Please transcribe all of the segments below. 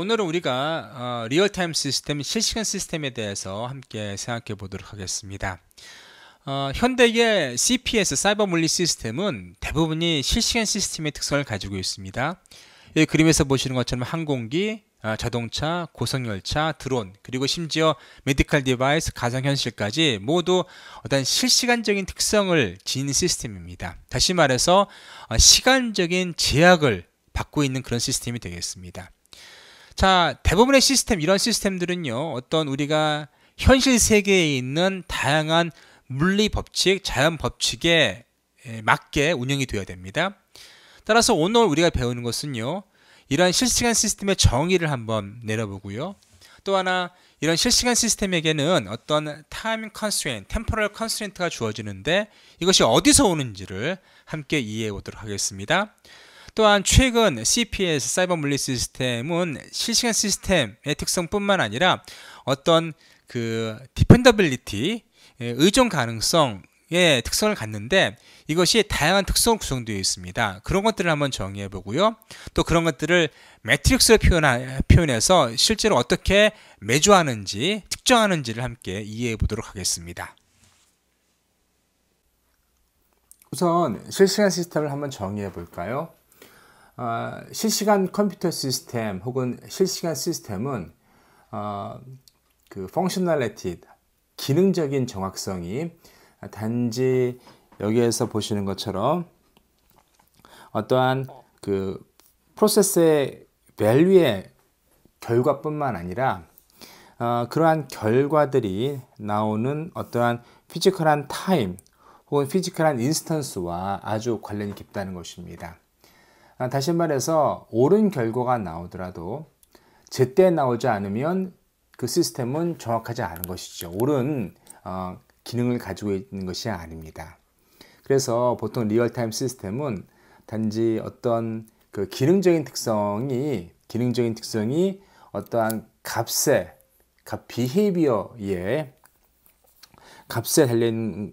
오늘은 우리가 어, 리얼타임 시스템, 실시간 시스템에 대해서 함께 생각해 보도록 하겠습니다. 어, 현대의 CPS 사이버 물리 시스템은 대부분이 실시간 시스템의 특성을 가지고 있습니다. 이 그림에서 보시는 것처럼 항공기, 어, 자동차, 고성열차, 드론, 그리고 심지어 메디컬 디바이스, 가상현실까지 모두 어떤 실시간적인 특성을 지닌 시스템입니다. 다시 말해서 어, 시간적인 제약을 받고 있는 그런 시스템이 되겠습니다. 자, 대부분의 시스템, 이런 시스템들은요, 어떤 우리가 현실 세계에 있는 다양한 물리 법칙, 자연 법칙에 맞게 운영이 되어야 됩니다. 따라서 오늘 우리가 배우는 것은요, 이러한 실시간 시스템의 정의를 한번 내려보고요. 또 하나, 이런 실시간 시스템에게는 어떤 타임 컨스트레인, 템포럴 컨스트레인트가 주어지는데 이것이 어디서 오는지를 함께 이해해 보도록 하겠습니다. 또한 최근 CPS 사이버 물리 시스템은 실시간 시스템의 특성뿐만 아니라 어떤 그 디펜더빌리티 의존 가능성 의 특성을 갖는데 이것이 다양한 특성 구성되어 있습니다. 그런 것들을 한번 정의해 보고요. 또 그런 것들을 매트릭스로 표현하, 표현해서 실제로 어떻게 매주하는지 특정하는지를 함께 이해해 보도록 하겠습니다. 우선 실시간 시스템을 한번 정의해 볼까요? 어, 실시간 컴퓨터 시스템 혹은 실시간 시스템은 어, 그 펑셔널리티 기능적인 정확성이 단지 여기에서 보시는 것처럼 어떠한 그 프로세스의 밸류의 결과뿐만 아니라 어, 그러한 결과들이 나오는 어떠한 피지컬한 타임 혹은 피지컬한 인스턴스와 아주 관련이 깊다는 것입니다. 다시 말해서 옳은 결과가 나오더라도 제때 나오지 않으면 그 시스템은 정확하지 않은 것이죠. 옳은 어, 기능을 가지고 있는 것이 아닙니다. 그래서 보통 리얼타임 시스템은 단지 어떤 그 기능적인 특성이 기능적인 특성이 어떠한 값에 값 비헤비어에 값에 달려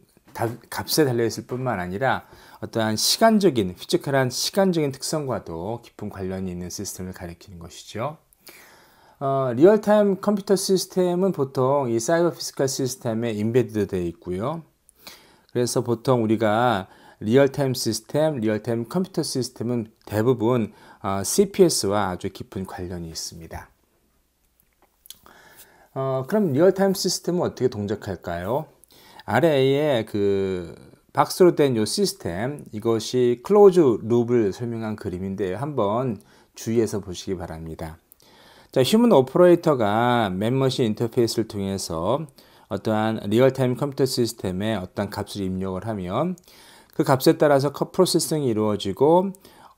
값에 달려 있을 뿐만 아니라 어떠한 시간적인 휘컬한 시간적인 특성과도 깊은 관련이 있는 시스템을 가리키는 것이죠. 어, 리얼타임 컴퓨터 시스템은 보통 이 사이버 피지컬 시스템에 인베드 되어 있고요. 그래서 보통 우리가 리얼타임 시스템, 리얼타임 컴퓨터 시스템은 대부분 어, CPS와 아주 깊은 관련이 있습니다. 어, 그럼 리얼타임 시스템은 어떻게 동작할까요? 아래에 그 박스로 된 이 시스템 이것이 클로즈 룹을 설명한 그림인데 한번 주의해서 보시기 바랍니다. 자, 휴먼 오퍼레이터가 맨머신 인터페이스를 통해서 어떠한 리얼타임 컴퓨터 시스템에 어떤 값을 입력을 하면 그 값에 따라서 컷 프로세싱이 이루어지고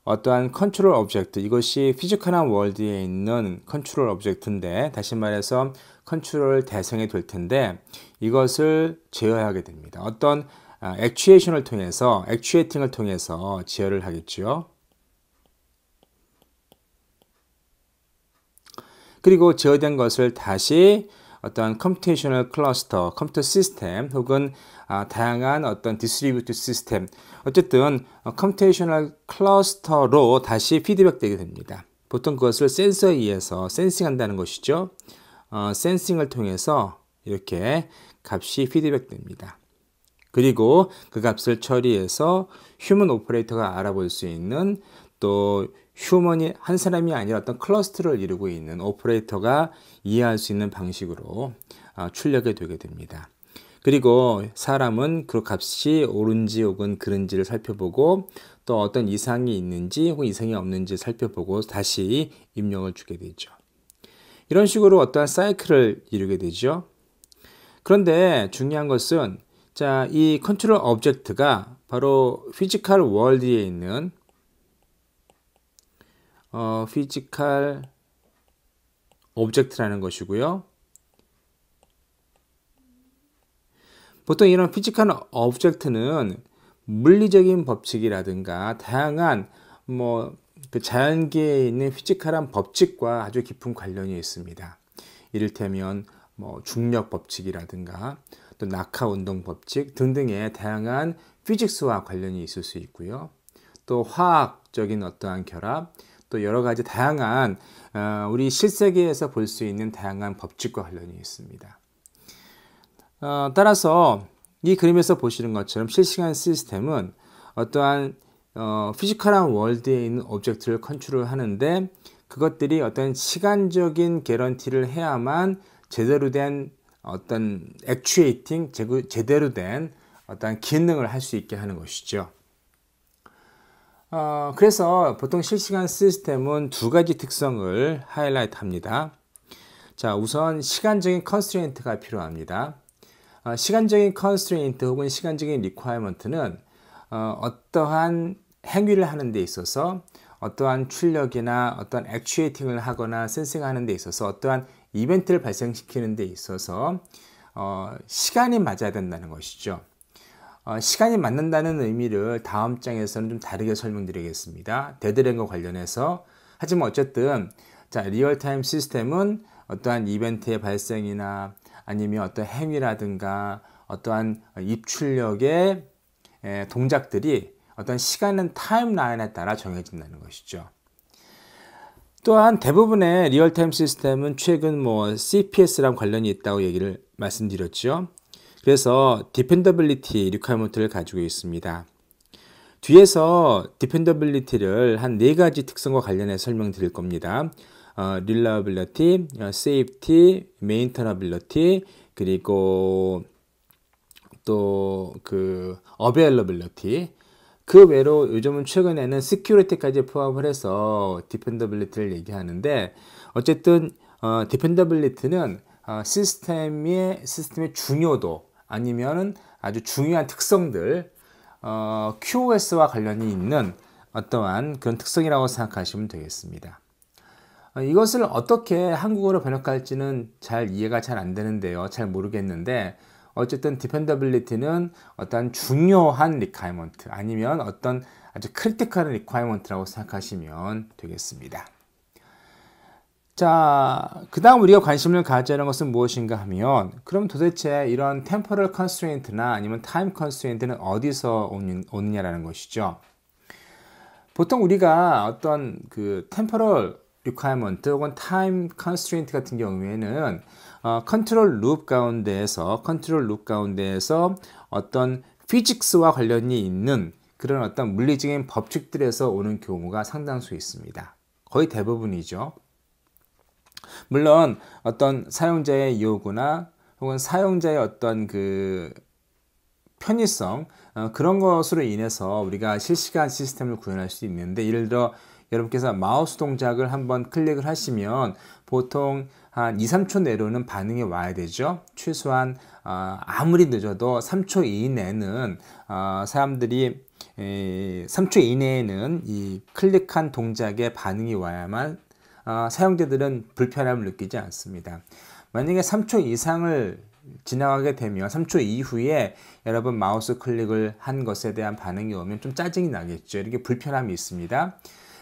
어떠한 컨트롤 오브젝트 이것이 피지컬한 월드에 있는 컨트롤 오브젝트인데 다시 말해서 컨트롤 대상이 될 텐데 이것을 제어하게 됩니다. 어떤 액추에이션을 아, 통해서 액추에이팅을 통해서 제어를 하겠죠. 그리고 제어된 것을 다시 어떤 컴퓨테이셔널 클러스터, 컴퓨터 시스템 혹은 아, 다양한 어떤 디스트리뷰트 시스템 어쨌든 컴퓨테이셔널 어, 클러스터로 다시 피드백되게 됩니다. 보통 그것을 센서에 의해서 센싱한다는 것이죠. 어, 센싱을 통해서 이렇게 값이 피드백됩니다. 그리고 그 값을 처리해서 휴먼 오퍼레이터가 알아볼 수 있는 또 휴먼이 한 사람이 아니라 어떤 클러스터를 이루고 있는 오퍼레이터가 이해할 수 있는 방식으로 아, 출력이 되게 됩니다. 그리고 사람은 그 값이 옳은지 혹은 그른지를 살펴보고 또 어떤 이상이 있는지 혹은 이상이 없는지 살펴보고 다시 입력을 주게 되죠. 이런 식으로 어떤 사이클을 이루게 되죠. 그런데 중요한 것은 자, 이 컨트롤 오브젝트가 바로 피지컬 월드에 있는 어, 피지컬 오브젝트라는 것이고요. 보통 이런 피지컬 오브젝트는 물리적인 법칙이라든가 다양한 뭐그 자연계에 있는 피지컬한 법칙과 아주 깊은 관련이 있습니다. 이를테면 뭐 중력 법칙이라든가 또 낙하 운동 법칙 등등의 다양한 피직스와 관련이 있을 수 있고요. 또 화학적인 어떠한 결합, 또 여러 가지 다양한 어, 우리 실세계에서 볼 수 있는 다양한 법칙과 관련이 있습니다. 어, 따라서 이 그림에서 보시는 것처럼 실시간 시스템은 어떠한 어, 피지컬한 월드에 있는 오브젝트를 컨트롤하는데 그것들이 어떤 시간적인 개런티를 해야만 제대로 된 어떤 액추에이팅 제대로 된 어떤 기능을 할 수 있게 하는 것이죠. 어, 그래서 보통 실시간 시스템은 두 가지 특성을 하이라이트 합니다. 자, 우선 시간적인 컨스트레인트가 필요합니다. 어, 시간적인 컨스트레인트 혹은 시간적인 리퀘어먼트는 어, 떠한 행위를 하는 데 있어서 어떠한 출력이나 어떤 액추에이팅을 하거나 센싱하는 데 있어서 어떠한 이벤트를 발생시키는 데 있어서 어, 시간이 맞아야 된다는 것이죠. 어, 시간이 맞는다는 의미를 다음 장에서는 좀 다르게 설명드리겠습니다. 데드랭과 관련해서 하지만 어쨌든 자 리얼타임 시스템은 어떠한 이벤트의 발생이나 아니면 어떤 행위라든가 어떠한 입출력의 동작들이 어떤 시간은 타임라인에 따라 정해진다는 것이죠. 또한 대부분의 리얼타임 시스템은 최근 뭐 CPS랑 관련이 있다고 얘기를 말씀드렸죠. 그래서 디펜더빌리티 리퀘어먼트를 가지고 있습니다. 뒤에서 디펜더빌리티를 한 네 가지 특성과 관련해 설명드릴 겁니다. 어, 릴라빌리티, 어, 세이프티, 메인터너빌리티, 그리고 또 그 어베일러빌리티 그 외로 요즘은 최근에는 시큐리티까지 포함을 해서 디펜더블리티를 얘기하는데 어쨌든 어, 디펜더블리티는 어, 시스템의 시스템의 중요도 아니면은 아주 중요한 특성들 어, QoS와 관련이 있는 어떠한 그런 특성이라고 생각하시면 되겠습니다. 어, 이것을 어떻게 한국어로 번역할지는 잘 이해가 잘 안 되는데요. 잘 모르겠는데 어쨌든 디펜더빌리티는 어떤 중요한 리카이먼트 아니면 어떤 아주 크리티컬한 리카이먼트라고 생각하시면 되겠습니다. 자, 그 다음 우리가 관심을 가져야 하는 것은 무엇인가 하면 그럼 도대체 이런 템포럴 컨스트레인트나 아니면 타임 컨스트레인트는 어디서 오느냐라는 것이죠. 보통 우리가 어떤 그 템포럴 리카이먼트 혹은 타임 컨스트레인트 같은 경우에는 어, 컨트롤 룹 가운데에서 컨트롤 룹 가운데에서 어떤 피직스와 관련이 있는 그런 어떤 물리적인 법칙들에서 오는 경우가 상당수 있습니다. 거의 대부분이죠. 물론 어떤 사용자의 요구나 혹은 사용자의 어떤 그 편의성 어, 그런 것으로 인해서 우리가 실시간 시스템을 구현할 수 있는데 예를 들어 여러분께서 마우스 동작을 한번 클릭을 하시면 보통 한 2, 3초 내로는 반응이 와야 되죠. 최소한 어, 아무리 늦어도 3초 이내는 어, 사람들이 에, 3초 이내에는 이 클릭한 동작에 반응이 와야만 어, 사용자들은 불편함을 느끼지 않습니다. 만약에 3초 이상을 지나가게 되면 3초 이후에 여러분 마우스 클릭을 한 것에 대한 반응이 오면 좀 짜증이 나겠죠. 이렇게 불편함이 있습니다.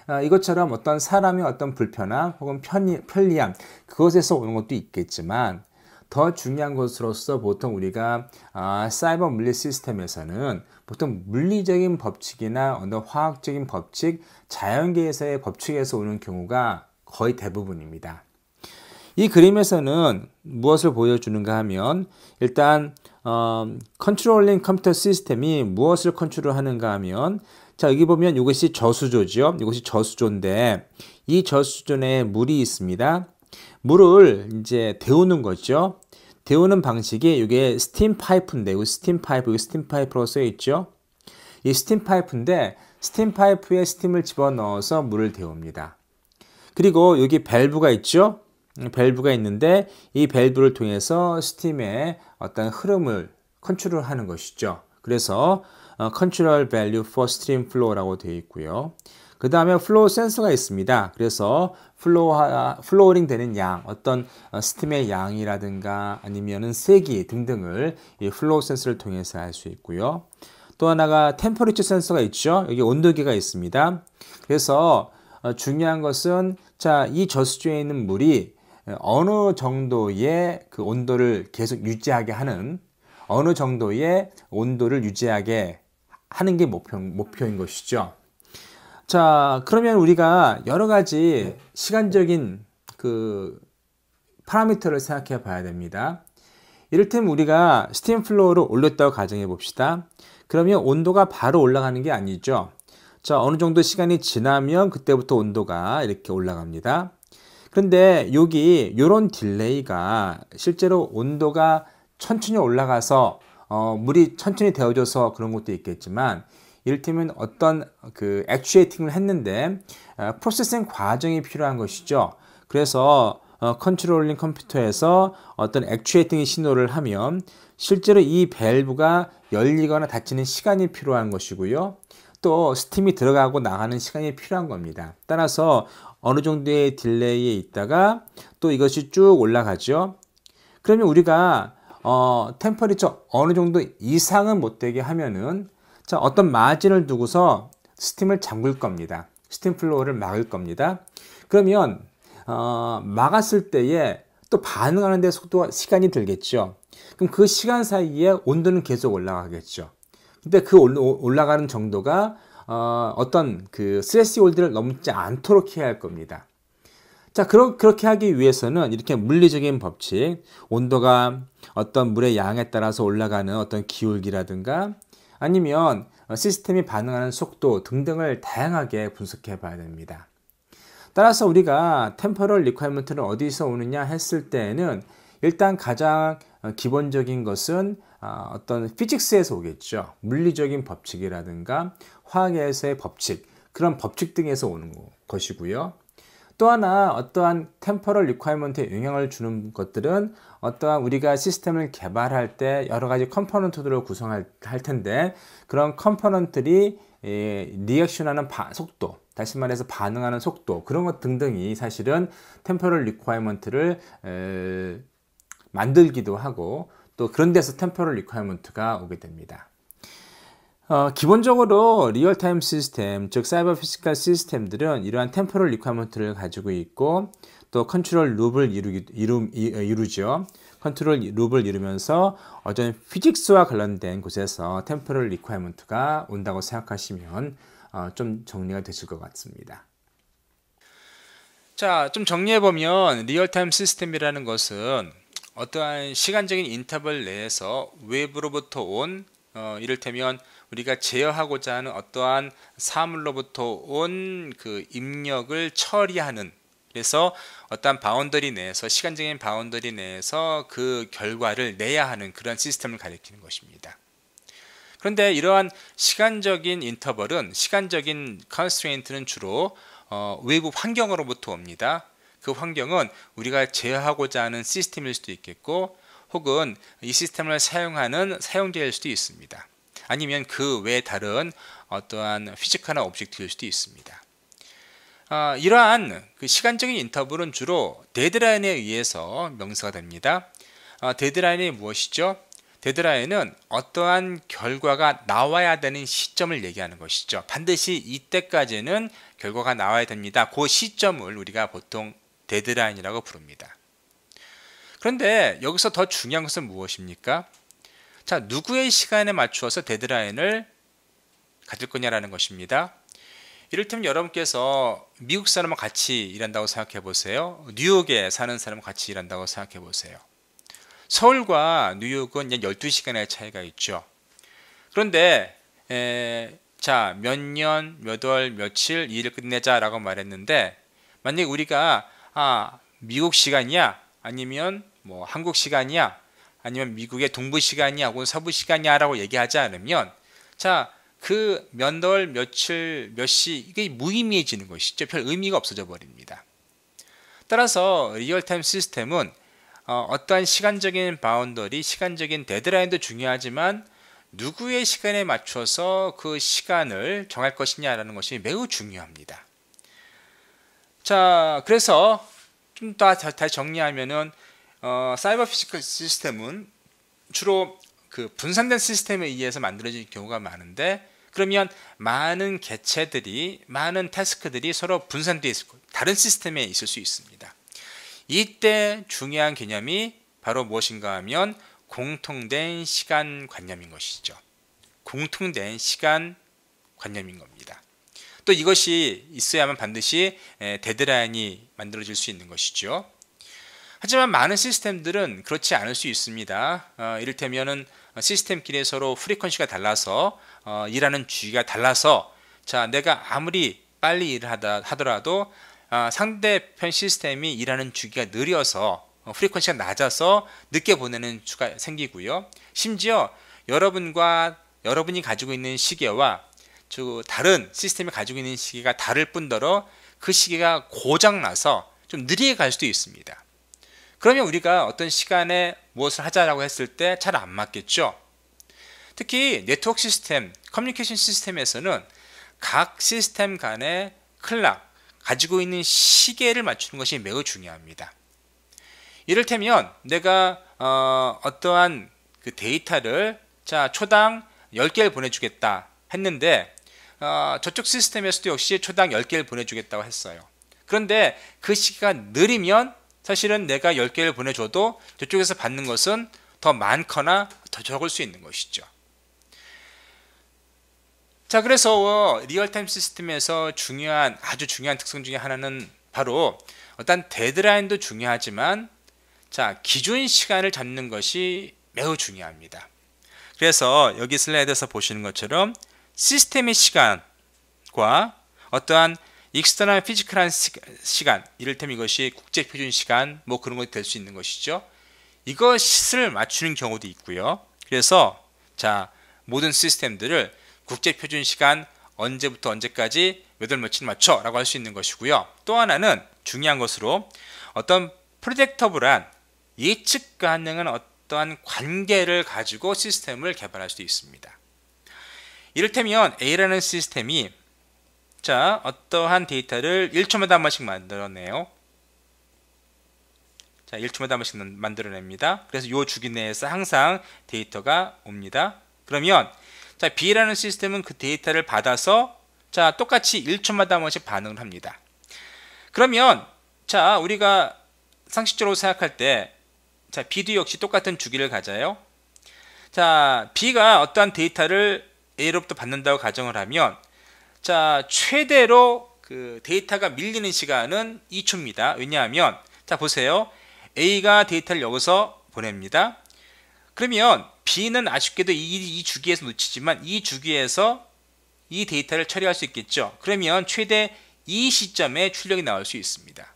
아, 이것처럼 어떤 사람의 어떤 불편함 혹은 편리, 편리함 그것에서 오는 것도 있겠지만 더 중요한 것으로서 보통 우리가 아, 사이버 물리 시스템에서는 보통 물리적인 법칙이나 어떤 화학적인 법칙, 자연계에서의 법칙에서 오는 경우가 거의 대부분입니다. 이 그림에서는 무엇을 보여주는가 하면 일단 어, 컨트롤링 컴퓨터 시스템이 무엇을 컨트롤하는가 하면 자, 여기 보면 이것이 저수조지요. 이것이 저수조인데 이 저수조에 물이 있습니다. 물을 이제 데우는 거죠. 데우는 방식이 이게 스팀 파이프인데, 이 스팀 파이프, 이 스팀 파이프로 쓰여 있죠. 이 스팀 파이프인데 스팀 파이프에 스팀을 집어 넣어서 물을 데웁니다. 그리고 여기 밸브가 있죠. 밸브가 있는데 이 밸브를 통해서 스팀의 어떤 흐름을 컨트롤하는 것이죠. 그래서 어, 컨트롤 밸류 f 스트 s 플로 e 라고 되어 있고요. 그 다음에 플로우 센서가 있습니다. 그래서 플로우, 플로우링 되는 양, 어떤 스팀의 어, 양이라든가 아니면은 세기 등등을 이 플로우 센서를 통해서 알수 있고요. 또 하나가 템퍼리처 센서가 있죠. 여기 온도계가 있습니다. 그래서 어, 중요한 것은 자, 이 저수지에 있는 물이 어느 정도의 그 온도를 계속 유지하게 하는 어느 정도의 온도를 유지하게 하는 게 목표, 목표인 것이죠. 자, 그러면 우리가 여러 가지 시간적인 그 파라미터를 생각해 봐야 됩니다. 이를테면 우리가 스팀 플로어를 올렸다고 가정해 봅시다. 그러면 온도가 바로 올라가는 게 아니죠. 자, 어느 정도 시간이 지나면 그때부터 온도가 이렇게 올라갑니다. 그런데 여기 요런 딜레이가 실제로 온도가 천천히 올라가서 어, 물이 천천히 데워져서 그런 것도 있겠지만 이를테면 어떤 그 액추에이팅을 했는데 어, 프로세싱 과정이 필요한 것이죠. 그래서 어, 컨트롤링 컴퓨터에서 어떤 액추에이팅 신호를 하면 실제로 이 밸브가 열리거나 닫히는 시간이 필요한 것이고요. 또 스팀이 들어가고 나가는 시간이 필요한 겁니다. 따라서 어느 정도의 딜레이에 있다가 또 이것이 쭉 올라가죠. 그러면 우리가 어, 템퍼리처 어느 정도 이상은 못되게 하면은 자, 어떤 마진을 두고서 스팀을 잠글 겁니다. 스팀 플로우를 막을 겁니다. 그러면 어, 막았을 때에 또 반응하는 데 속도가 시간이 들겠죠. 그럼 그 시간 사이에 온도는 계속 올라가겠죠. 근데 그 올라가는 정도가 어, 떤그 스레시홀드를 넘지 않도록 해야 할 겁니다. 자, 그러, 그렇게 하기 위해서는 이렇게 물리적인 법칙, 온도가 어떤 물의 양에 따라서 올라가는 어떤 기울기라든가 아니면 시스템이 반응하는 속도 등등을 다양하게 분석해 봐야 됩니다. 따라서 우리가 템퍼럴 리퀘이먼트는 어디서 오느냐 했을 때에는 일단 가장 기본적인 것은 어, 어떤 피직스에서 오겠죠. 물리적인 법칙이라든가 화학에서의 법칙, 그런 법칙 등에서 오는 것이고요. 또 하나 어떠한 템퍼럴 리퀘이먼트에 영향을 주는 것들은 어떠한 우리가 시스템을 개발할 때 여러 가지 컴포넌트들을 구성할 할 텐데 그런 컴포넌트들이 예, 리액션하는 바, 속도 다시 말해서 반응하는 속도 그런 것 등등이 사실은 템포럴 리퀘어먼트를 만들기도 하고 또 그런 데서 템포럴 리퀘어먼트가 오게 됩니다. 어, 기본적으로 리얼타임 시스템, 즉 사이버 피지컬 시스템들은 이러한 템포럴 리퀘어먼트를 가지고 있고 또 컨트롤 룹을 이루기, 이루, 이루죠. 컨트롤 룹을 이루면서 어떤 피직스와 관련된 곳에서 템포럴 리퀘어먼트가 온다고 생각하시면 어, 좀 정리가 되실 것 같습니다. 자, 좀 정리해보면 리얼타임 시스템이라는 것은 어떠한 시간적인 인터벌 내에서 외부로부터 온 어, 이를테면 우리가 제어하고자 하는 어떠한 사물로부터 온 그 입력을 처리하는 그래서 어떤 바운더리 내에서 시간적인 바운더리 내에서 그 결과를 내야 하는 그런 시스템을 가리키는 것입니다. 그런데 이러한 시간적인 인터벌은 시간적인 컨스트레인트는 주로 어, 외부 환경으로부터 옵니다. 그 환경은 우리가 제어하고자 하는 시스템일 수도 있겠고 혹은 이 시스템을 사용하는 사용자일 수도 있습니다. 아니면 그 외 다른 어떠한 피지컬한 오브젝트일 수도 있습니다. 아, 이러한 그 시간적인 인터벌은 주로 데드라인에 의해서 명사가 됩니다. 아, 데드라인이 무엇이죠? 데드라인은 어떠한 결과가 나와야 되는 시점을 얘기하는 것이죠. 반드시 이때까지는 결과가 나와야 됩니다. 그 시점을 우리가 보통 데드라인이라고 부릅니다. 그런데 여기서 더 중요한 것은 무엇입니까? 자, 누구의 시간에 맞추어서 데드라인을 가질 거냐라는 것입니다. 이를테면 여러분께서 미국 사람과 같이 일한다고 생각해 보세요. 뉴욕에 사는 사람과 같이 일한다고 생각해 보세요. 서울과 뉴욕은 12시간의 차이가 있죠. 그런데 에, 자, 몇 년, 몇 월, 며칠 일을 끝내자라고 말했는데 만약 우리가 아, 미국 시간이야? 아니면 뭐 한국 시간이야? 아니면 미국의 동부 시간이야? 혹은 서부 시간이야라고 얘기하지 않으면 자, 그몇 월, 며칠, 몇 시 이게 무의미해지는 것이죠. 별 의미가 없어져 버립니다. 따라서 리얼타임 시스템은 어, 떠한 시간적인 바운더리, 시간적인 데드라인도 중요하지만 누구의 시간에 맞춰서 그 시간을 정할 것이냐라는 것이 매우 중요합니다. 자, 그래서 좀 더다 정리하면은 어, 사이버 피지컬 시스템은 주로 그 분산된 시스템에 의해서 만들어질 경우가 많은데 그러면 많은 개체들이 많은 태스크들이 서로 분산되어 있을 거 다른 시스템에 있을 수 있습니다. 이때 중요한 개념이 바로 무엇인가 하면 공통된 시간 관념인 것이죠. 공통된 시간 관념인 겁니다. 또 이것이 있어야만 반드시 데드라인이 만들어질 수 있는 것이죠. 하지만 많은 시스템들은 그렇지 않을 수 있습니다. 어, 이를테면은 시스템끼리 서로 프리퀀시가 달라서 어, 일하는 주기가 달라서 자 내가 아무리 빨리 일을 하다 하더라도 아, 상대편 시스템이 일하는 주기가 느려서 어, 프리퀀시가 낮아서 늦게 보내는 주가 생기고요. 심지어 여러분과 여러분이 가지고 있는 시계와 다른 시스템이 가지고 있는 시계가 다를 뿐더러 그 시계가 고장 나서 좀 느리게 갈 수도 있습니다. 그러면 우리가 어떤 시간에 무엇을 하자라고 했을 때 잘 안 맞겠죠. 특히 네트워크 시스템, 커뮤니케이션 시스템에서는 각 시스템 간의 클락, 가지고 있는 시계를 맞추는 것이 매우 중요합니다. 이를테면 내가 어, 떠한 그 데이터를 자 초당 10개를 보내주겠다 했는데 어, 저쪽 시스템에서도 역시 초당 10개를 보내주겠다고 했어요. 그런데 그 시기가 느리면 사실은 내가 10개를 보내줘도 저쪽에서 받는 것은 더 많거나 더 적을 수 있는 것이죠. 자 그래서 어, 리얼타임 시스템에서 중요한 아주 중요한 특성 중에 하나는 바로 어떤 데드라인도 중요하지만 자 기준 시간을 잡는 것이 매우 중요합니다. 그래서 여기 슬라이드에서 보시는 것처럼 시스템의 시간과 어떠한 익스터널 피지컬한 시간 이를테면 이것이 국제 표준 시간 뭐 그런 것이 될 수 있는 것이죠 이것을 맞추는 경우도 있고요 그래서 자 모든 시스템들을 국제 표준 시간 언제부터 언제까지 몇 월 며칠 맞춰 라고 할 수 있는 것이고요 또 하나는 중요한 것으로 어떤 프로젝터블한 예측 가능한 어떠한 관계를 가지고 시스템을 개발할 수도 있습니다 이를테면 A라는 시스템이 자, 어떠한 데이터를 1초마다 한 번씩 만들어내요. 자, 1초마다 한 번씩 만들어냅니다. 그래서 요 주기 내에서 항상 데이터가 옵니다. 그러면 자, B라는 시스템은 그 데이터를 받아서 자, 똑같이 1초마다 한 번씩 반응을 합니다. 그러면 자, 우리가 상식적으로 생각할 때 자, B도 역시 똑같은 주기를 가져요. 자, B가 어떠한 데이터를 A로부터 받는다고 가정을 하면 자, 최대로 그 데이터가 밀리는 시간은 2초입니다. 왜냐하면 자, 보세요. A가 데이터를 여기서 보냅니다. 그러면 B는 아쉽게도 이, 이 주기에서 놓치지만 이 주기에서 이 데이터를 처리할 수 있겠죠. 그러면 최대 이 시점에 출력이 나올 수 있습니다.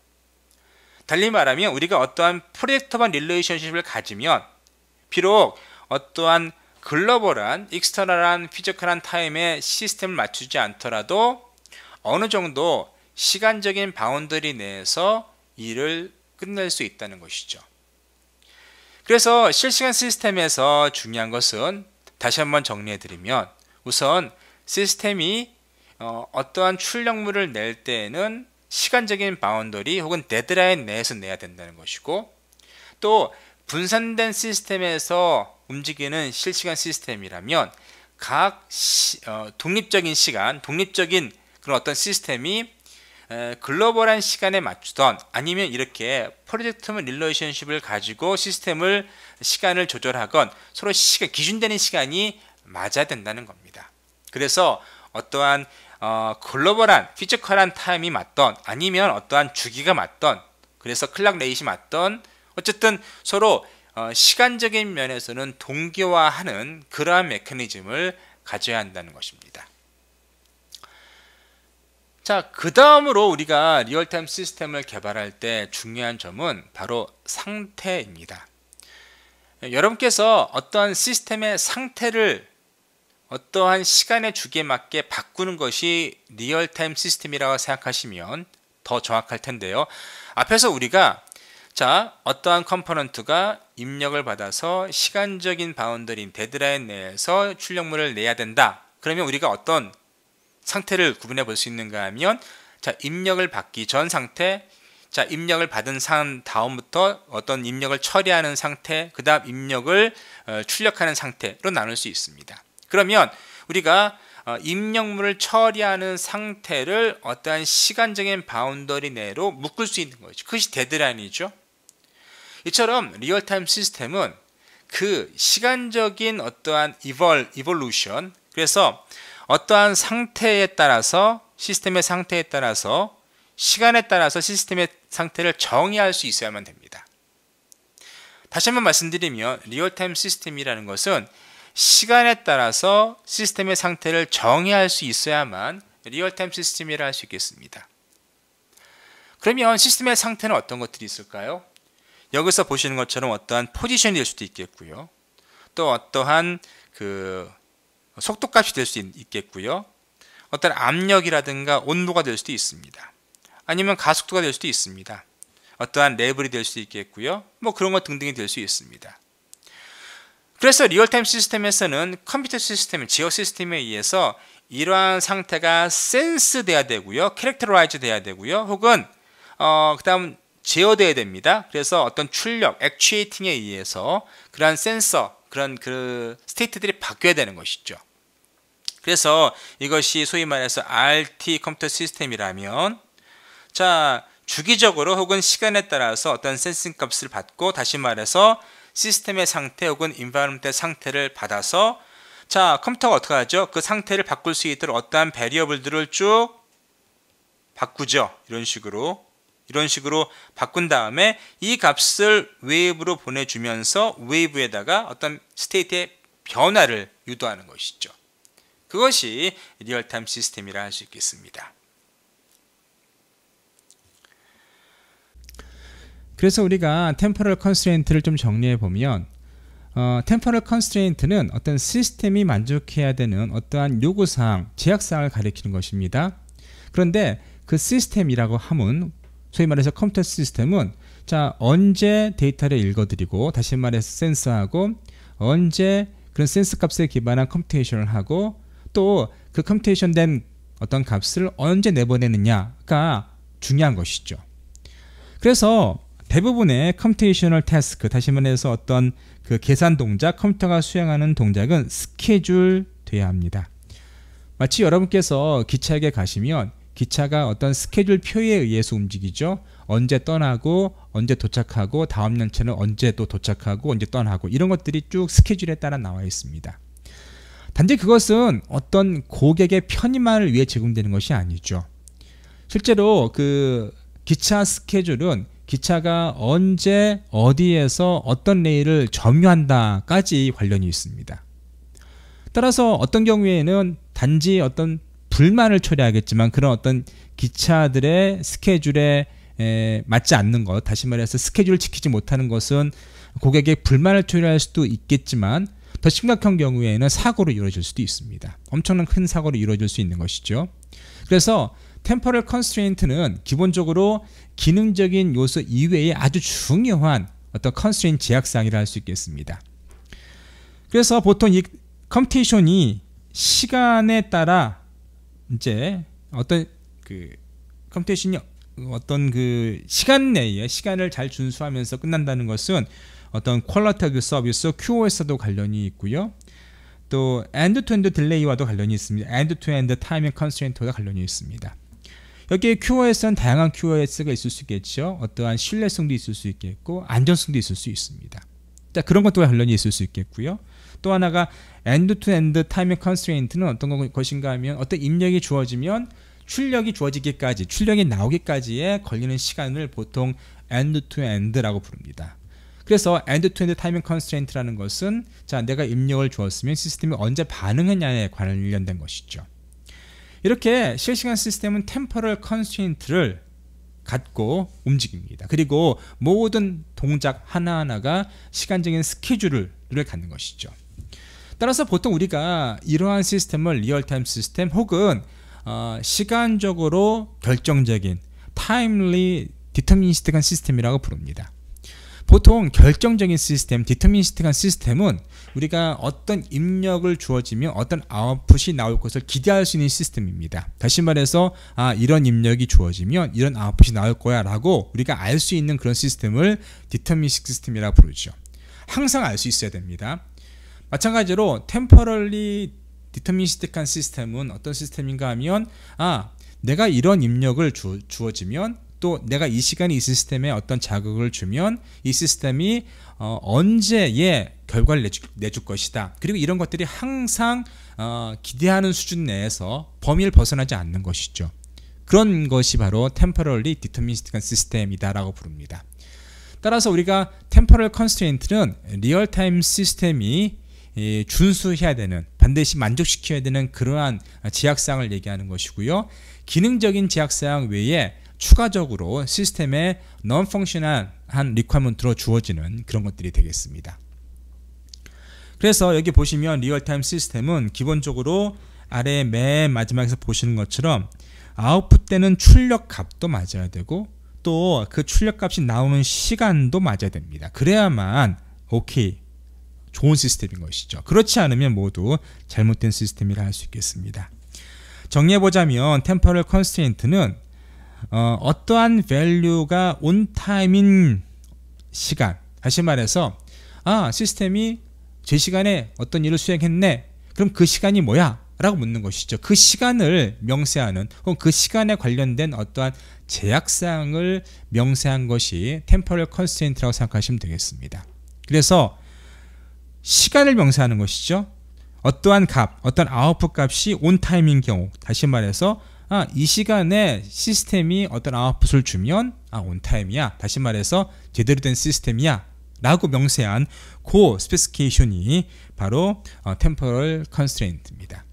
달리 말하면 우리가 어떠한 프로젝터반 릴레이션십을 가지면 비록 어떠한 글로벌한 익스터널한 피지컬한 타임에 시스템을 맞추지 않더라도 어느 정도 시간적인 바운더리 내에서 일을 끝낼 수 있다는 것이죠. 그래서 실시간 시스템에서 중요한 것은 다시 한번 정리해 드리면 우선 시스템이 어, 어떠한 출력물을 낼 때에는 시간적인 바운더리 혹은 데드라인 내에서 내야 된다는 것이고 또 분산된 시스템에서 움직이는 실시간 시스템이라면 각 시, 어, 독립적인 시간, 독립적인 그런 어떤 시스템이 에, 글로벌한 시간에 맞추던 아니면 이렇게 프로젝트물 릴레이션십을 가지고 시스템을 시간을 조절하건 서로 시간 기준되는 시간이 맞아야 된다는 겁니다. 그래서 어떠한 어, 글로벌한 피지컬한 타임이 맞던 아니면 어떠한 주기가 맞던 그래서 클락 레이시 맞던 어쨌든 서로 어, 시간적인 면에서는 동기화하는 그러한 메커니즘을 가져야 한다는 것입니다. 자, 그 다음으로 우리가 리얼타임 시스템을 개발할 때 중요한 점은 바로 상태입니다. 여러분께서 어떠한 시스템의 상태를 어떠한 시간의 주기에 맞게 바꾸는 것이 리얼타임 시스템이라고 생각하시면 더 정확할 텐데요. 앞에서 우리가 자, 어떠한 컴포넌트가 입력을 받아서 시간적인 바운더인 데드라인 내에서 출력물을 내야 된다. 그러면 우리가 어떤 상태를 구분해 볼 수 있는가 하면 자, 입력을 받기 전 상태, 자, 입력을 받은 상 다음부터 어떤 입력을 처리하는 상태, 그다음 입력을 어, 출력하는 상태로 나눌 수 있습니다. 그러면 우리가 어, 입력물을 처리하는 상태를 어떠한 시간적인 바운더리 내로 묶을 수 있는 거죠. 그것이 데드라인이죠. 이처럼 리얼타임 시스템은 그 시간적인 어떠한 이벌, 이볼루션 그래서 어떠한 상태에 따라서 시스템의 상태에 따라서 시간에 따라서 시스템의 상태를 정의할 수 있어야만 됩니다. 다시 한번 말씀드리면 리얼타임 시스템이라는 것은 시간에 따라서 시스템의 상태를 정의할 수 있어야만 리얼타임 시스템이라 할 수 있겠습니다. 그러면 시스템의 상태는 어떤 것들이 있을까요? 여기서 보시는 것처럼 어떠한 포지션이 될 수도 있겠고요. 또 어떠한 그 속도값이 될 수 있겠고요. 어떤 압력이라든가 온도가 될 수도 있습니다. 아니면 가속도가 될 수도 있습니다. 어떠한 레벨이 될 수도 있겠고요. 뭐 그런 것 등등이 될 수 있습니다. 그래서 리얼타임 시스템에서는 컴퓨터 시스템, 지역 시스템에 의해서 이러한 상태가 센스 돼야 되고요. 캐릭터라이즈 돼야 되고요. 혹은 어, 그다음 제어돼야 됩니다. 그래서 어떤 출력, 액추에이팅에 의해서 그러한 센서, 그런 그 스테이트들이 바뀌어야 되는 것이죠. 그래서 이것이 소위 말해서 RT 컴퓨터 시스템이라면 자 주기적으로 혹은 시간에 따라서 어떤 센싱 값을 받고 다시 말해서 시스템의 상태 혹은 인바이런트의 상태를 받아서 자 컴퓨터가 어떻게 하죠? 그 상태를 바꿀 수 있도록 어떠한 베리어블들을 쭉 바꾸죠. 이런 식으로 이런 식으로 바꾼 다음에 이 값을 웨이브로 보내주면서 웨이브에다가 어떤 스테이트의 변화를 유도하는 것이죠. 그것이 리얼타임 시스템이라 할 수 있겠습니다. 그래서 우리가 템포럴 컨스트레인트를 좀 정리해 보면 어, 템포럴 컨스트레인트는 어떤 시스템이 만족해야 되는 어떠한 요구사항, 제약사항을 가리키는 것입니다. 그런데 그 시스템이라고 함은 소위 말해서 컴퓨터 시스템은 자 언제 데이터를 읽어드리고 다시 말해서 센스하고 언제 그런 센스 값에 기반한 컴퓨테이션을 하고 또 그 컴퓨테이션 된 어떤 값을 언제 내보내느냐가 중요한 것이죠. 그래서 대부분의 컴퓨테이셔널 태스크 다시 말해서 어떤 그 계산 동작 컴퓨터가 수행하는 동작은 스케줄 돼야 합니다. 마치 여러분께서 기차역에 가시면 기차가 어떤 스케줄 표에 의해서 움직이죠. 언제 떠나고 언제 도착하고 다음 열차는 언제 또 도착하고 언제 떠나고 이런 것들이 쭉 스케줄에 따라 나와 있습니다. 단지 그것은 어떤 고객의 편의만을 위해 제공되는 것이 아니죠. 실제로 그 기차 스케줄은 기차가 언제 어디에서 어떤 레일을 점유한다까지 관련이 있습니다. 따라서 어떤 경우에는 단지 어떤 불만을 처리하겠지만 그런 어떤 기차들의 스케줄에 에, 맞지 않는 것, 다시 말해서 스케줄을 지키지 못하는 것은 고객의 불만을 초래할 수도 있겠지만 더 심각한 경우에는 사고로 이루어질 수도 있습니다. 엄청난 큰 사고로 이루어질 수 있는 것이죠. 그래서 템퍼럴 컨스트레인트는 기본적으로 기능적인 요소 이외에 아주 중요한 어떤 컨스트레인 제약사항이라 할 수 있겠습니다. 그래서 보통 이 컴퓨테이션이 시간에 따라 이제 어떤 그 컴퓨테이션이 어떤 그 시간 내에 시간을 잘 준수하면서 끝난다는 것은 어떤 퀄러티하 그 서비스 QoS도 관련이 있고요. 또 엔드 투 엔드 딜레이와도 관련이 있습니다. 엔드 투 엔드 타이밍 컨스트레인트와 관련이 있습니다. 여기에 QoS는 다양한 QoS가 있을 수 있겠죠. 어떠한 신뢰성도 있을 수 있겠고 안전성도 있을 수 있습니다. 자 그런 것도 관련이 있을 수 있겠고요. 또 하나가 end-to-end 엔 i 투엔 c o n s t r a i n t 는 어떤 것인가 하면 어떤 입력이 주어지면 출력이 주어지기까지 출력이 나오기까지의 걸리는 시간을 보통 e n d t o e n d 라고 부릅니다. 그래서 end-to-end timing c o n s t r a i n t 라는 것은 자 내가 입력을 주었으면 시스템이 언제 반응했냐에 관련된 것이죠. 이렇게 실시간 시스템은 temporal c o n s t r a i n t 를 갖고 움직입니다. 그리고 모든 동작 하나하나가 시간적인 스케줄을 갖는 것이죠. 따라서 보통 우리가 이러한 시스템을 리얼타임 시스템 혹은 어, 시간적으로 결정적인 타임리 디터미니스틱한 시스템이라고 부릅니다. 보통 결정적인 시스템, 디터미니스틱한 시스템은 우리가 어떤 입력을 주어지면 어떤 아웃풋이 나올 것을 기대할 수 있는 시스템입니다. 다시 말해서 아 이런 입력이 주어지면 이런 아웃풋이 나올 거야 라고 우리가 알 수 있는 그런 시스템을 디터미니스틱 시스템이라고 부르죠. 항상 알 수 있어야 됩니다. 마찬가지로 템퍼럴리 디터미니스틱한 시스템은 어떤 시스템인가 하면 아 내가 이런 입력을 주, 주어지면 또 내가 이시간에이 시스템에 어떤 자극을 주면 이 시스템이 어, 언제에 결과를 내주, 내줄 것이다. 그리고 이런 것들이 항상 어, 기대하는 수준 내에서 범위를 벗어나지 않는 것이죠. 그런 것이 바로 temporally deterministic s y s t 이다라고 부릅니다. 따라서 우리가 temporal constraint는 리얼타임 시스템이 준수해야 되는 반드시 만족시켜야 되는 그러한 제약사항을 얘기하는 것이고요. 기능적인 제약사항 외에 추가적으로 시스템에 non-functional한 리퀘어먼트로 주어지는 그런 것들이 되겠습니다. 그래서 여기 보시면 리얼타임 시스템은 기본적으로 아래 맨 마지막에서 보시는 것처럼 아웃풋 때는 출력 값도 맞아야 되고 또 그 출력 값이 나오는 시간도 맞아야 됩니다. 그래야만 오케이 좋은 시스템인 것이죠. 그렇지 않으면 모두 잘못된 시스템이라 할 수 있겠습니다. 정리해보자면 템퍼럴 컨스트레인트는 어, 떠한 value가 온타임인 시간 다시 말해서 아 시스템이 제 시간에 어떤 일을 수행했네 그럼 그 시간이 뭐야? 라고 묻는 것이죠. 그 시간을 명세하는 혹은 그 시간에 관련된 어떠한 제약사항을 명세한 것이 템퍼럴 컨스트레인트라고 생각하시면 되겠습니다. 그래서 시간을 명시하는 것이죠. 어떠한 값, 어떤 아웃풋 값이 온 타임인 경우, 다시 말해서 아, 이 시간에 시스템이 어떤 아웃풋을 주면 아, 온 타임이야. 다시 말해서 제대로 된 시스템이야. 라고 명세한 고스페스케이션이 바로 템포럴 컨스트레인트입니다.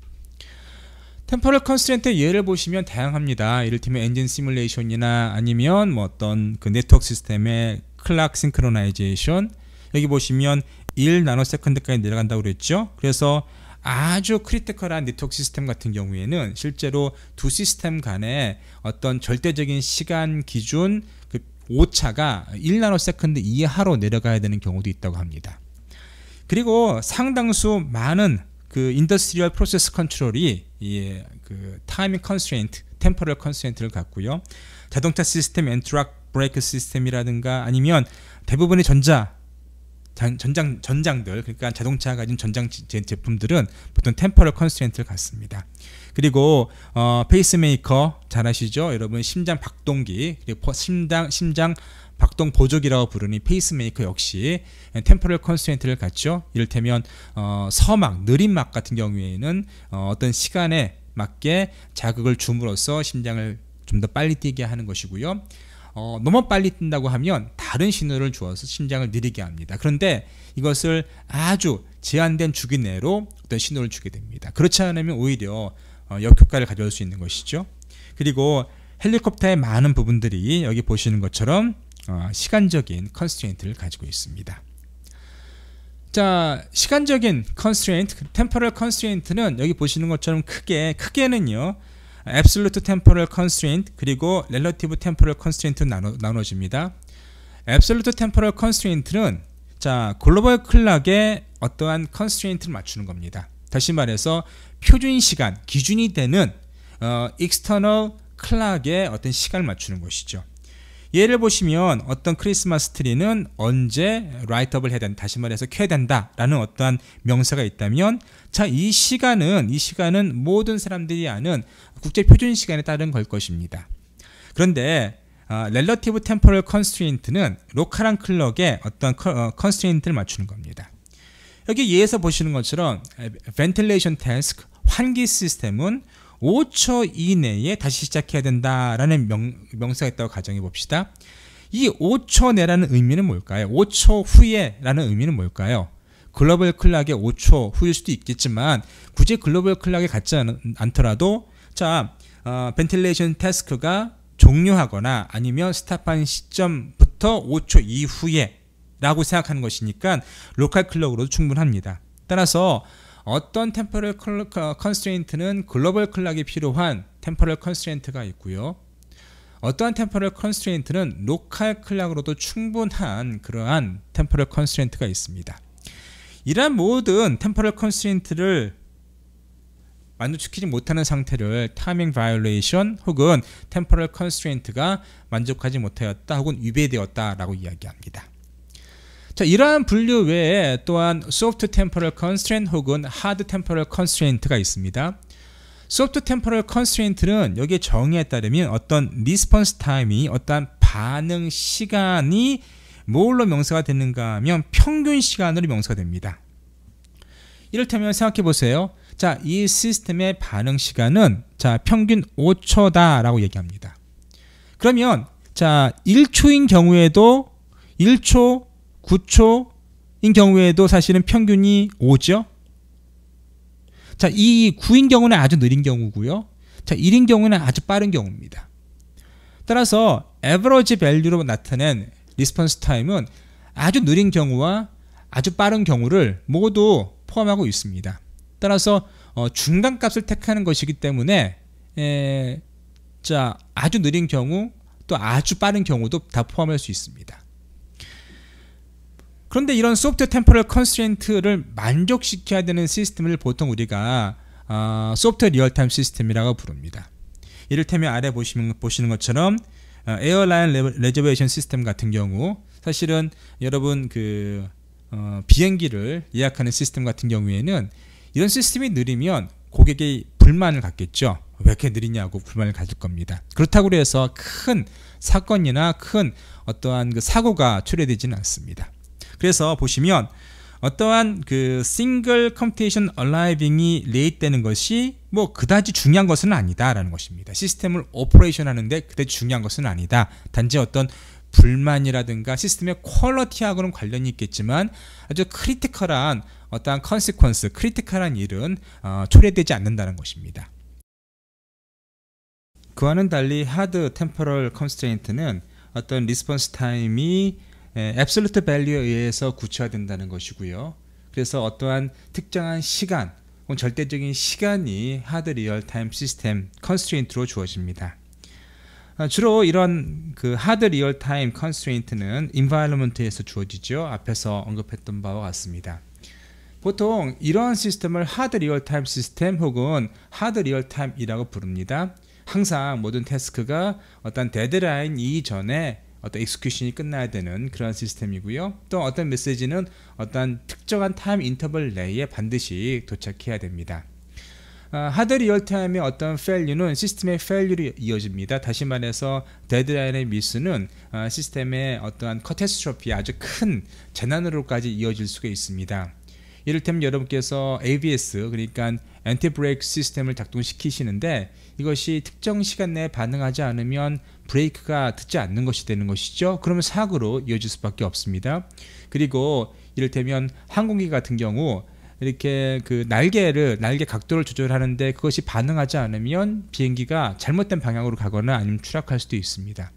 템포럴 컨스트레인트의 예를 보시면 다양합니다. 이를테면 엔진 시뮬레이션이나 아니면 뭐 어떤 그 네트워크 시스템의 클락 싱크로나이제이션 여기 보시면 1 나노세컨드까지 내려간다고 그랬죠. 그래서 아주 크리티컬한 네트워크 시스템 같은 경우에는 실제로 두 시스템 간의 어떤 절대적인 시간 기준 그 오차가 1나노세컨드 이하로 내려가야 되는 경우도 있다고 합니다. 그리고 상당수 많은 그 인더스트리얼 프로세스 컨트롤이 예, 그 타이밍 컨스트레인트, 템포럴 컨스트레인트를 갖고요. 자동차 시스템, 엔트락 브레이크 시스템이라든가 아니면 대부분의 전자 전장 전장들 그러니까 자동차가 진 전장 제품들은 보통 템퍼럴 컨스트레인트를 갖습니다. 그리고 어, 페이스메이커 잘 아시죠? 여러분 심장 박동기 그리고 심장 심장 박동 보조기라고 부르는 페이스메이커 역시 템퍼럴 컨스트레인트를 갖죠. 이를테면 어, 서막, 느린막 같은 경우에는 어, 어떤 시간에 맞게 자극을 줌으로써 심장을 좀 더 빨리 뛰게 하는 것이고요. 어, 너무 빨리 뛴다고 하면 다른 신호를 주어서 심장을 느리게 합니다. 그런데 이것을 아주 제한된 주기 내로 어떤 신호를 주게 됩니다. 그렇지 않으면 오히려 어, 역효과를 가져올 수 있는 것이죠. 그리고 헬리콥터의 많은 부분들이 여기 보시는 것처럼 어, 시간적인 컨스트레인트를 가지고 있습니다. 자, 시간적인 컨스트레인트, 템퍼럴 컨스트레인트는 여기 보시는 것처럼 크게 크게는요. absolute temporal constraint 그리고 relative temporal constraint로 나눠, 나눠집니다. absolute temporal constraint는 자 글로벌 클락에 어떠한 constraint를 맞추는 겁니다. 다시 말해서 표준 시간 기준이 되는 어, external 클락에 어떤 시간을 맞추는 것이죠. 예를 보시면 어떤 크리스마스 트리는 언제 라이트업을 해야 된다 다시 말해서 켜야 된다 라는 어떠한 명사가 있다면 자 이 시간은 이 시간은 모든 사람들이 아는 국제 표준 시간에 따른 걸 것입니다. 그런데 어, relative temporal constraint는 로컬한클럭에 어떤 컨스트레인트를 어, 맞추는 겁니다. 여기 예에서 보시는 것처럼 ventilation task 환기 시스템은 5초 이내에 다시 시작해야 된다라는 명, 사가 있다고 가정해 봅시다. 이 5초 내라는 의미는 뭘까요? 5초 후에라는 의미는 뭘까요? 글로벌 클락의 5초 후일 수도 있겠지만 굳이 글로벌 클락에 같지 않, 않더라도 자, 어, 벤틸레이션 태스크가 종료하거나 아니면 스탑한 시점부터 5초 이후에 라고 생각하는 것이니까 로컬 클럭으로도 충분합니다. 따라서 어떤 템포럴 컨스트레인트는 글로벌 클락이 필요한 템포럴 컨스트레인트가 있고요. 어떠한 템포럴 컨스트레인트는 로컬 클락으로도 충분한 그러한 템포럴 컨스트레인트가 있습니다. 이러한 모든 템포럴 컨스트레인트를 만족시키지 못하는 상태를 타이밍 바이올레이션 혹은 템포럴 컨스트레인트가 만족하지 못하였다 혹은 위배되었다라고 이야기합니다. 자, 이러한 분류 외에 또한 소프트 템포럴 컨스트레인 혹은 하드 템포럴 컨스트레인트가 있습니다. 소프트 템포럴 컨스트레인트는 여기에 정의에 따르면 어떤 리스폰스 타임이 어떠한 반응 시간이 뭘로 명사가 되는가 하면 평균 시간으로 명사가 됩니다. 이를테면 생각해 보세요. 자, 이 시스템의 반응 시간은 자, 평균 5초다라고 얘기합니다. 그러면 자, 1초인 경우에도 1초, 9초인 경우에도 사실은 평균이 5죠. 자, 이 9인 경우는 아주 느린 경우고요. 자, 1인 경우는 아주 빠른 경우입니다. 따라서 에 v 러지밸류로 나타낸 리스 s 스타임은 아주 느린 경우와 아주 빠른 경우를 모두 포함하고 있습니다. 따라서 어, 중간 값을 택하는 것이기 때문에 에, 자 아주 느린 경우 또 아주 빠른 경우도 다 포함할 수 있습니다. 그런데 이런 소프트 템포럴 컨스트레인트를 만족시켜야 되는 시스템을 보통 우리가 어, 아, 소프트 리얼타임 시스템이라고 부릅니다. 이를테면 아래 보시면, 보시는 것처럼 어, 에어라인 레, 레저베이션 시스템 같은 경우 사실은 여러분 그 어, 비행기를 예약하는 시스템 같은 경우에는 이런 시스템이 느리면 고객의 불만을 갖겠죠. 왜 이렇게 느리냐고 불만을 가질 겁니다. 그렇다고 해서 큰 사건이나 큰 어떠한 그 사고가 초래되지는 않습니다. 그래서 보시면 어떠한 그 싱글 컴퓨테이션 얼라이빙이 레이되는 것이 뭐 그다지 중요한 것은 아니다라는 것입니다. 시스템을 오퍼레이션 하는데 그다지 중요한 것은 아니다. 단지 어떤 불만이라든가 시스템의 퀄러티하고는 관련이 있겠지만 아주 크리티컬한 어떠한 컨시퀀스, 크리티컬한 일은 어, 초래되지 않는다는 것입니다. 그와는 달리 하드 템포럴 컨스트레인트는 어떤 리스폰스 타임이 앱솔루트 밸류에 의해서 구체화된다는 것이고요. 그래서 어떠한 특정한 시간 절대적인 시간이 하드 리얼타임 시스템 컨스트레인트로 주어집니다. 어, 주로 이런 그 하드 리얼타임 컨스트레인트는 인바이러먼트에서 주어지죠. 앞에서 언급했던 바와 같습니다. 보통 이러한 시스템을 하드 리얼타임 시스템 혹은 하드 리얼타임이라고 부릅니다. 항상 모든 태스크가 어떤 데드라인 이전에 어떤 익스큐션이 끝나야 되는 그런 시스템이고요. 또 어떤 메시지는 어떤 특정한 타임 인터벌 내에 반드시 도착해야 됩니다. 아, 하드 리얼타임의 어떤 펠류는 시스템의 펠류로 이어집니다. 다시 말해서 데드라인의 미스는 아, 시스템의 어떠한 커테스트로피 아주 큰 재난으로까지 이어질 수가 있습니다. 이를테면 여러분께서 ABS 그러니까 엔티 브레이크 시스템을 작동시키시는데 이것이 특정 시간 내에 반응하지 않으면 브레이크가 듣지 않는 것이 되는 것이죠. 그러면 사고로 이어질 수밖에 없습니다. 그리고 이를테면 항공기 같은 경우 이렇게 그 날개를 날개 각도를 조절하는데 그것이 반응하지 않으면 비행기가 잘못된 방향으로 가거나 아니면 추락할 수도 있습니다.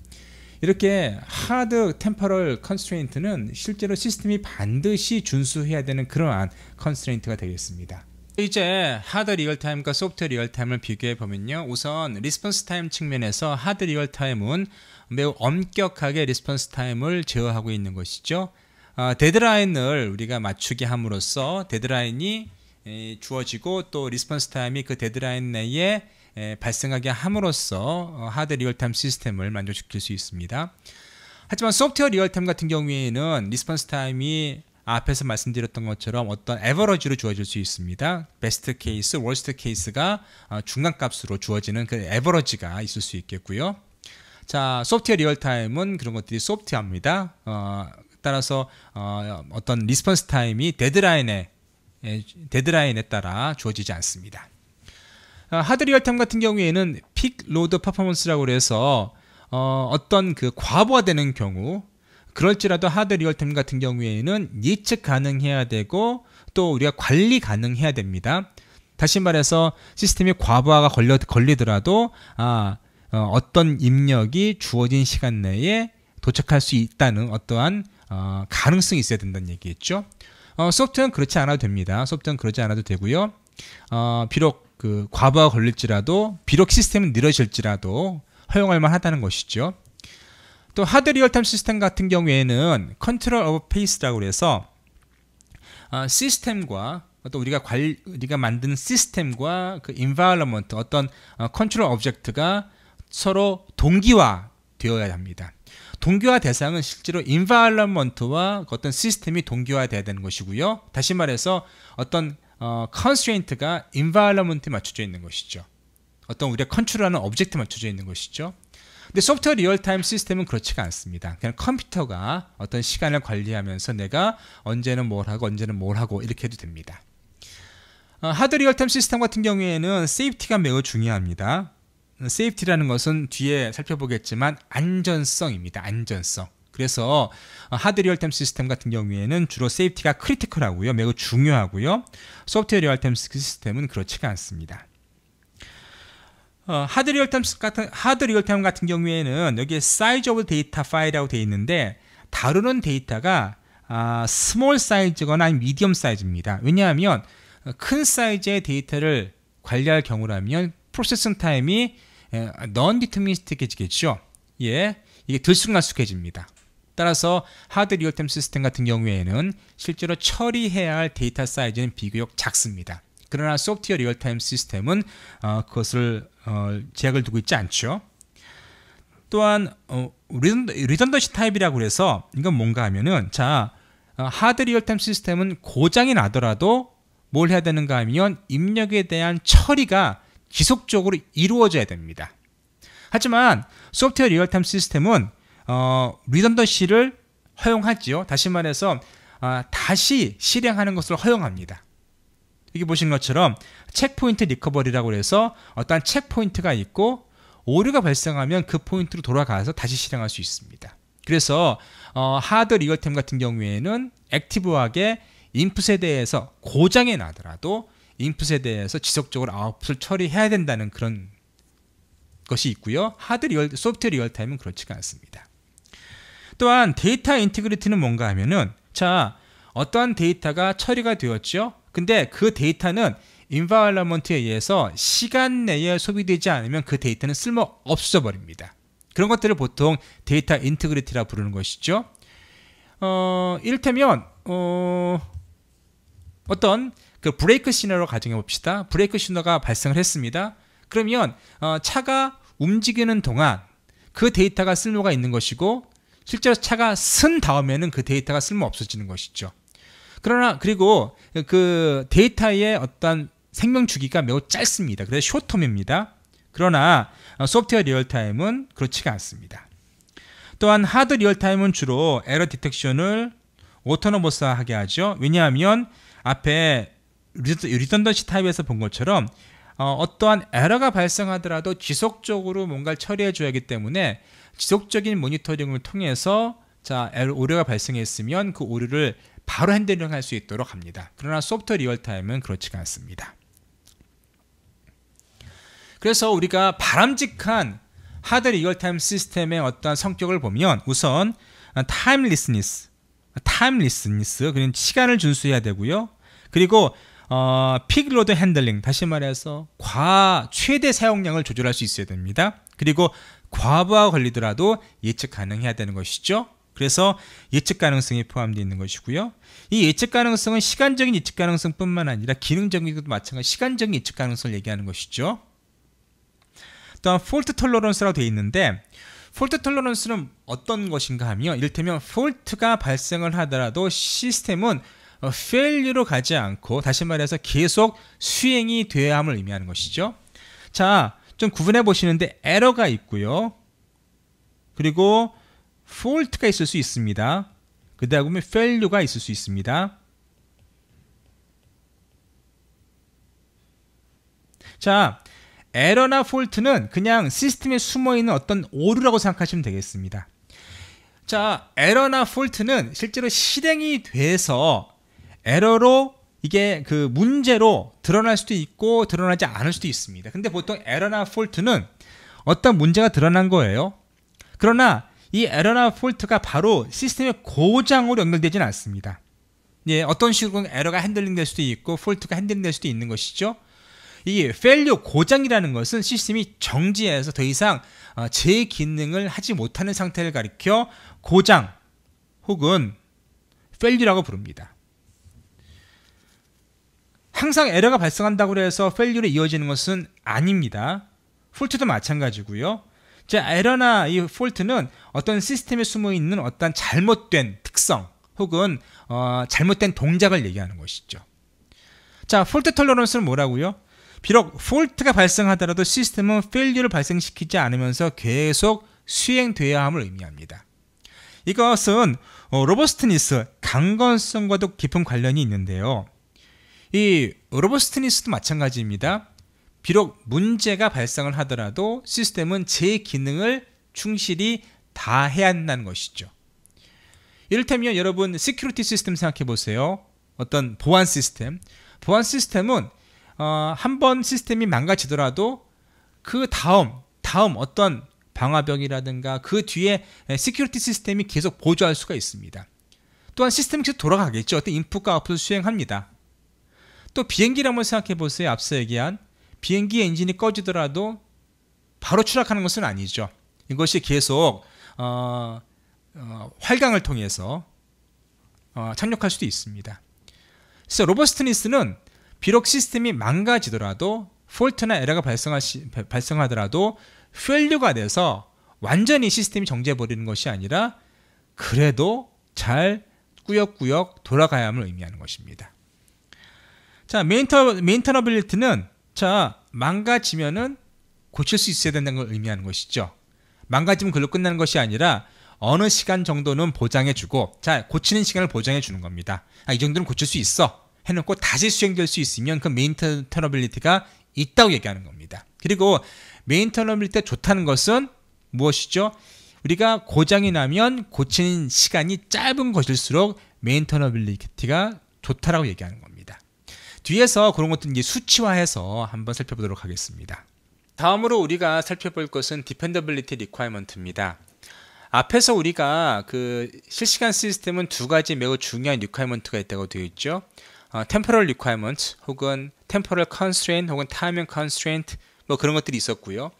이렇게 하드 템퍼럴 컨스트레인트는 실제로 시스템이 반드시 준수해야 되는 그러한 컨스트레인트가 되겠습니다. 이제 하드 리얼타임과 소프트 리얼타임을 비교해 보면요. 우선 리스폰스 타임 측면에서 하드 리얼타임은 매우 엄격하게 리스폰스 타임을 제어하고 있는 것이죠. 아, 어, 데드라인을 우리가 맞추게 함으로써 데드라인이 주어지고 또 리스폰스 타임이 그 데드라인 내에 예, 발생하게 함으로써 어, 하드 리얼타임 시스템을 만족시킬 수 있습니다. 하지만 소프트웨어 리얼타임 같은 경우에는 리스폰스 타임이 앞에서 말씀드렸던 것처럼 어떤 에버러지로 주어질 수 있습니다. 베스트 케이스, 월스트 케이스가 어, 중간값으로 주어지는 그 에버러지가 있을 수 있겠고요. 자, 소프트웨어 리얼타임은 그런 것들이 소프트합니다 어, 따라서 어, 어떤 리스폰스 타임이 데드라인에 데드라인에 따라 주어지지 않습니다. 어, 하드리얼템 같은 경우에는 픽 로드 퍼포먼스라고 해서 어, 어떤 그 과부하되는 경우 그럴지라도 하드 리얼템 같은 경우에는 예측 가능해야 되고 또 우리가 관리 가능해야 됩니다. 다시 말해서 시스템이 과부하가 걸려, 걸리더라도 아, 어, 떤 입력이 주어진 시간 내에 도착할 수 있다는 어떠한 어, 가능성이 있어야 된다는 얘기겠죠. 어, 소프트는 웨어 그렇지 않아도 됩니다. 소프트는 웨어그렇지 않아도 되고요. 어, 비록 그 과부하 걸릴지라도 비록 시스템은 늘어질지라도 허용할 만하다는 것이죠. 또 하드 리얼타임 시스템 같은 경우에는 컨트롤 오브 페이스라고 해서 아, 시스템과 또 우리가 관 우리가 만든 시스템과 그 인바이러먼트 어떤 컨트롤 어, 오브젝트가 서로 동기화 되어야 합니다. 동기화 대상은 실제로 인바이러먼트와 그 어떤 시스템이 동기화돼야 되는 것이고요. 다시 말해서 어떤 어, constraint가 environment에 맞춰져 있는 것이죠. 어떤 우리가 컨트롤하는 오브젝트에 맞춰져 있는 것이죠. 근데 소프트웨어 리얼타임 시스템은 그렇지가 않습니다. 그냥 컴퓨터가 어떤 시간을 관리하면서 내가 언제는 뭘 하고 언제는 뭘 하고 이렇게 해도 됩니다. 어, 하드 리얼타임 시스템 같은 경우에는 세이프티가 매우 중요합니다. 세이프티라는 어, 것은 뒤에 살펴보겠지만 안전성입니다. 안전성. 그래서 어, 하드 리얼템 시스템 같은 경우에는 주로 세이프티가 크리티컬하고요. 매우 중요하고요. 소프트 리얼템 시스템은 그렇지가 않습니다. 어, 하드 리얼템 같은 하드 리얼템 같은 경우에는 여기에 사이즈업블 데이터 파일이라고 되 있는데 다루는 데이터가 아, 스몰 사이즈거나 미디엄 사이즈입니다. 왜냐하면 어, 큰 사이즈의 데이터를 관리할 경우라면 프로세싱 타임이 넌디터미스틱해지겠죠 예, 이게 들쑥날쑥해집니다. 따라서 하드 리얼템 시스템 같은 경우에는 실제로 처리해야 할 데이터 사이즈는 비교적 작습니다. 그러나 소프트웨어 리얼타임 시스템은 어, 그것을 어, 제약을 두고 있지 않죠. 또한 어, 리던더시 타입이라고 해서 이건 뭔가 하면은 자 어, 하드 리얼타임 시스템은 고장이 나더라도 뭘 해야 되는가 하면 입력에 대한 처리가 지속적으로 이루어져야 됩니다. 하지만 소프트웨어 리얼타임 시스템은 어, 리던더시를 허용하지요. 다시 말해서 어, 다시 실행하는 것을 허용합니다. 여기 보신 것처럼 체크포인트 리커버리라고 해서 어떠한 체크포인트가 있고 오류가 발생하면 그 포인트로 돌아가서 다시 실행할 수 있습니다. 그래서 어, 하드 리얼템 같은 경우에는 액티브하게 인풋에 대해서 고장이 나더라도 인풋에 대해서 지속적으로 아웃풋을 처리해야 된다는 그런 것이 있고요. 하드 리얼, 소프트 리얼타임은 그렇지가 않습니다. 또한 데이터 인티그리티는 뭔가 하면은 자 어떠한 데이터가 처리가 되었죠 근데 그 데이터는 인바이러먼트에 의해서 시간 내에 소비되지 않으면 그 데이터는 쓸모 없어져 버립니다 그런 것들을 보통 데이터 인티그리티라 부르는 것이죠 어 이를테면 어 어떤 그 브레이크 신호로 가정해 봅시다 브레이크 신호가 발생을 했습니다 그러면 어, 차가 움직이는 동안 그 데이터가 쓸모가 있는 것이고 실제로 차가 쓴 다음에는 그 데이터가 쓸모 없어지는 것이죠. 그러나 그리고 그 데이터의 어떤 생명 주기가 매우 짧습니다. 그래서 쇼텀입니다. 그러나 어, 소프트웨어 리얼타임은 그렇지가 않습니다. 또한 하드 리얼타임은 주로 에러 디텍션을 오토노머스하게 하죠. 왜냐하면 앞에 리턴던시 타입에서 본 것처럼 어, 어, 떠한 에러가 발생하더라도 지속적으로 뭔가를 처리해 줘야 하기 때문에 지속적인 모니터링을 통해서 자 오류가 발생했으면 그 오류를 바로 핸들링할 수 있도록 합니다. 그러나 소프트 리얼타임은 그렇지가 않습니다. 그래서 우리가 바람직한 하드 리얼타임 시스템의 어떤 성격을 보면 우선 타임리스니스, 타임리스니스 그는 시간을 준수해야 되고요. 그리고 어, 픽로드 핸들링 다시 말해서 과 최대 사용량을 조절할 수 있어야 됩니다. 그리고 과부하 걸리더라도 예측 가능해야 되는 것이죠. 그래서 예측 가능성이 포함되어 있는 것이고요. 이 예측 가능성은 시간적인 예측 가능성뿐만 아니라 기능적인 것도 마찬가지 시간적인 예측 가능성을 얘기하는 것이죠. 또한 폴트 톨러런스라고 되어 있는데 폴트 톨러런스는 어떤 것인가 하면 이를테면 폴트가 발생을 하더라도 시스템은 f a i l 가지 않고 다시 말해서 계속 수행이 돼야 함을 의미하는 것이죠. 자, 좀 구분해 보시는데 에러가 있고요. 그리고 fault가 있을 수 있습니다. 그다음에 보면 failure가 있을 수 있습니다. 자, 에러나 폴트는 그냥 시스템에 숨어있는 어떤 오류라고 생각하시면 되겠습니다. 자, 에러나 폴트는 실제로 실행이 돼서 에러로 이게 그 문제로 드러날 수도 있고 드러나지 않을 수도 있습니다. 근데 보통 에러나 폴트는 어떤 문제가 드러난 거예요. 그러나 이 에러나 폴트가 바로 시스템의 고장으로 연결되지는 않습니다. 예, 어떤 식으로 에러가 핸들링 될 수도 있고 폴트가 핸들링 될 수도 있는 것이죠. 이 failure 고장이라는 것은 시스템이 정지해서 더 이상 어, 제 기능을 하지 못하는 상태를 가리켜 고장 혹은 failura고 부릅니다. 항상 에러가 발생한다고 해서 페일리로 이어지는 것은 아닙니다. 폴트도 마찬가지고요. 제 에러나 이 폴트는 어떤 시스템에 숨어 있는 어떤 잘못된 특성 혹은 어, 잘못된 동작을 얘기하는 것이죠. 자, 폴트 톨러런스는 뭐라고요? 비록 폴트가 발생하더라도 시스템은 페일리를 발생시키지 않으면서 계속 수행돼야 함을 의미합니다. 이것은 어, 로버스트니스 강건성과도 깊은 관련이 있는데요. 이 로버스트니스도 마찬가지입니다. 비록 문제가 발생을 하더라도 시스템은 제 기능을 충실히 다 해야 한다는 것이죠. 이를테면 여러분 시큐리티 시스템 생각해 보세요. 어떤 보안 시스템. 보안 시스템은 어, 한 번 시스템이 망가지더라도 그 다음 다음 어떤 방화벽이라든가 그 뒤에 시큐리티 시스템이 계속 보조할 수가 있습니다. 또한 시스템이 계속 돌아가겠죠. 어떤 인풋과 아웃풋을 수행합니다. 또 비행기를 한번 생각해 보세요. 앞서 얘기한 비행기 엔진이 꺼지더라도 바로 추락하는 것은 아니죠. 이것이 계속 어, 어, 활강을 통해서 어, 착륙할 수도 있습니다. 그래서 로버스트니스는 비록 시스템이 망가지더라도 폴트나 에러가 발생하 발생하더라도 퓨류가 돼서 완전히 시스템이 정지해버리는 것이 아니라 그래도 잘 꾸역꾸역 돌아가야 함을 의미하는 것입니다. 자, 메인터, 메인터너빌리티는 자, 망가지면은 고칠 수 있어야 된다는 걸 의미하는 것이죠. 망가지면 글로 끝나는 것이 아니라 어느 시간 정도는 보장해주고 자 고치는 시간을 보장해주는 겁니다. 아, 이 정도는 고칠 수 있어 해놓고 다시 수행될 수 있으면 그 메인터너빌리티가 있다고 얘기하는 겁니다. 그리고 메인터너빌리티가 좋다는 것은 무엇이죠? 우리가 고장이 나면 고치는 시간이 짧은 것일수록 메인터너빌리티가 좋다라고 얘기하는 겁니다. 뒤에서 그런 것들 이제 수치화해서 한번 살펴보도록 하겠습니다. 다음으로 우리가 살펴볼 것은 dependability 디펜더빌리티 리콰이먼트입니다. 앞에서 우리가 그 실시간 시스템은 두 가지 매우 중요한 r r e q u i 리콰이먼트가 있다고 되어 있죠. 어, temporal requirement 혹은 temporal constraint 혹은 timing constraint 뭐 그런 것들이 있었고요.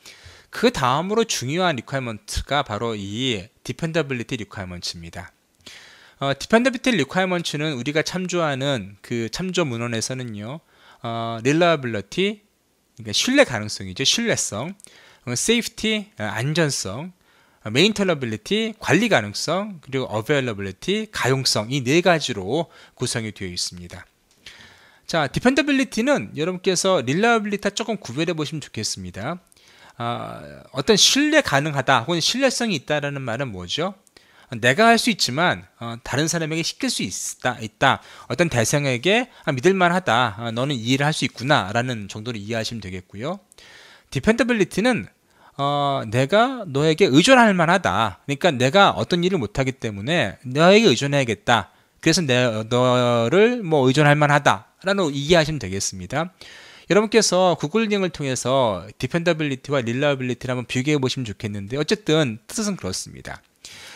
그 다음으로 중요한 r r e e q u i 리퀘먼트가 바로 이 dependability r 디펜더빌리티 리퀘먼트입니다. 어, 디펜더비티 리콰이먼츠는 우리가 참조하는 그 참조 문헌에서는요. 어, 릴라빌러티 그러니까 신뢰 가능성이죠. 신뢰성. 어, 세이프티 안전성. 메인텔러빌리티 어, 관리 가능성 그리고 어베일러빌리티 가용성 이 네 가지로 구성이 되어 있습니다. 자, 디펜더빌리티는 여러분께서 릴라빌리티와 조금 구별해 보시면 좋겠습니다. 아, 어떤 신뢰 가능하다 혹은 신뢰성이 있다라 말은 뭐죠? 내가 할 수 있지만 어, 다른 사람에게 시킬 수 있다, 있다. 어떤 대상에게 아, 믿을만하다. 아, 너는 이 일을 할 수 있구나라는 정도로 이해하시면 되겠고요. 디펜더빌리티는 어, 내가 너에게 의존할 만하다. 그러니까 내가 어떤 일을 못하기 때문에 너에게 의존해야겠다. 그래서 내, 너를 뭐 의존할 만하다라는 이해하시면 되겠습니다. 여러분께서 구글링을 통해서 디펜더빌리티와 릴라빌리티를 한번 비교해 보시면 좋겠는데 어쨌든 뜻은 그렇습니다.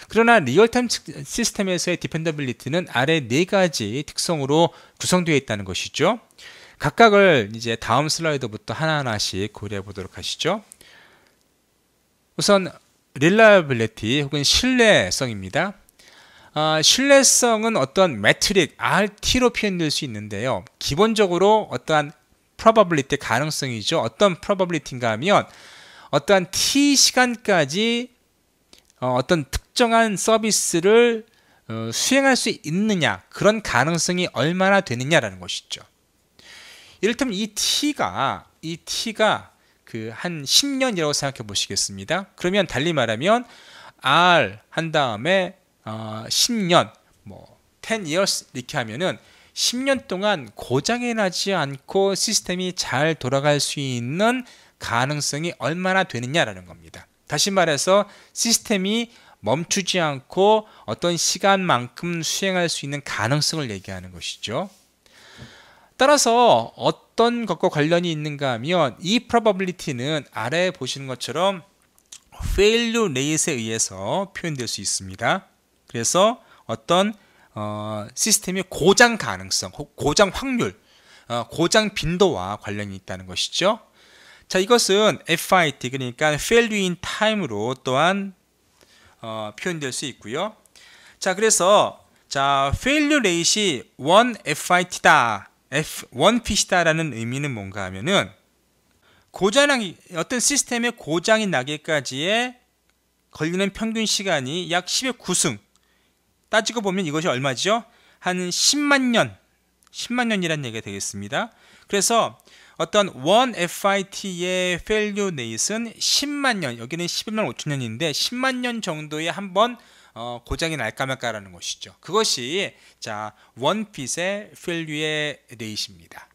그러나 리얼타임 시스템에서의 디펜더빌리티는 아래 네 가지 특성으로 구성되어 있다는 것이죠. 각각을 이제 다음 슬라이드부터 하나하나씩 고려해 보도록 하시죠. 우선 릴라빌리티 혹은 신뢰성입니다. 아, 신뢰성은 어떤 매트릭 RT로 표현될 수 있는데요. 기본적으로 어떠한 probability 가능성이죠. 어떤 probability인가 하면 어떠한 t 시간까지 어, 어떤 특정한 서비스를 어, 수행할 수 있느냐 그런 가능성이 얼마나 되느냐라는 것이죠. 이를테면 이 t가 이 t가 그 한 10년이라고 생각해 보시겠습니다. 그러면 달리 말하면 r 한 다음에 어 10년 뭐 10 years 이렇게 하면은 10년 동안 고장이 나지 않고 시스템이 잘 돌아갈 수 있는 가능성이 얼마나 되느냐라는 겁니다. 다시 말해서 시스템이 멈추지 않고 어떤 시간만큼 수행할 수 있는 가능성을 얘기하는 것이죠. 따라서 어떤 것과 관련이 있는가 하면 이 probability는 아래 보시는 것처럼 failure rate에 의해서 표현될 수 있습니다. 그래서 어떤 어, 시스템의 고장 가능성, 고장 확률, 어, 고장 빈도와 관련이 있다는 것이죠. 자, 이것은 FIT 그러니까 value in time로 또한 어, 표현될 수 있고요. 자, 그래서 자, failure rate이 1 FIT다. F, 1 PC다라는 의미는 뭔가 하면은 고장이 어떤 시스템의 고장이 나기까지의 걸리는 평균 시간이 약 10의 9승. 따지고 보면 이것이 얼마죠? 한 10만 년. 10만 년이란 얘기가 되겠습니다. 그래서 어떤 원 FIT의 failure rate은 10만 년, 여기는 11만 5천 년인데 10만 년 정도에 한 번 어, 고장이 날까 말까라는 것이죠. 그것이 자 원핏의 필류의 레이입니다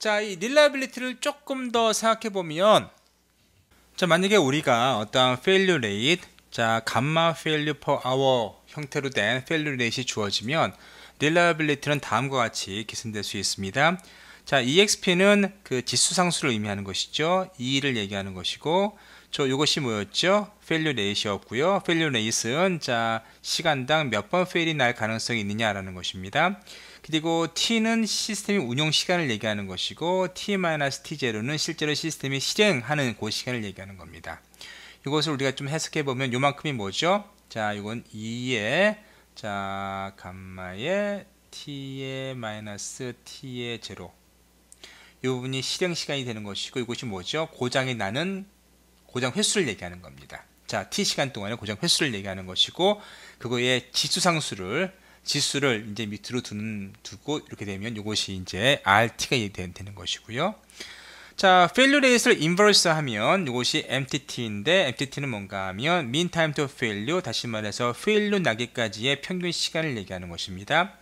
자, 이 릴라이빌리티를 조금 더 생각해 보면 자, 만약에 우리가 어떤 failure rate, 자, 감마 failure per hour 형태로 된 failure rate이 주어지면 릴라이빌리티는 다음과 같이 계산될 수 있습니다. 자, EXP는 그 지수 상수를 의미하는 것이죠. E를 얘기하는 것이고, 저 이것이 뭐였죠? failure rate였고요. failure rate는 자, 시간당 몇 번 fail이 날 가능성이 있느냐라는 것입니다. 그리고 T는 시스템이 운영 시간을 얘기하는 것이고 T-T0는 실제로 시스템이 실행하는 그 시간을 얘기하는 겁니다. 이것을 우리가 좀 해석해 보면 요만큼이 뭐죠? 자, 이건 2의 자, 감마의 T의 마이너스 T의 제로 이 부분이 실행 시간이 되는 것이고 이것이 뭐죠? 고장이 나는 고장 횟수를 얘기하는 겁니다. 자, t 시간 동안의 고장 횟수를 얘기하는 것이고 그거의 지수 상수를 지수를 이제 밑으로 두는 두고 이렇게 되면 이것이 이제 rt가 되는 것이고요. 자, failure rate를 inverse 하면 이것이 mtt인데 mtt는 뭔가 하면 mean time to failure 다시 말해서 failure 나기까지의 평균 시간을 얘기하는 것입니다.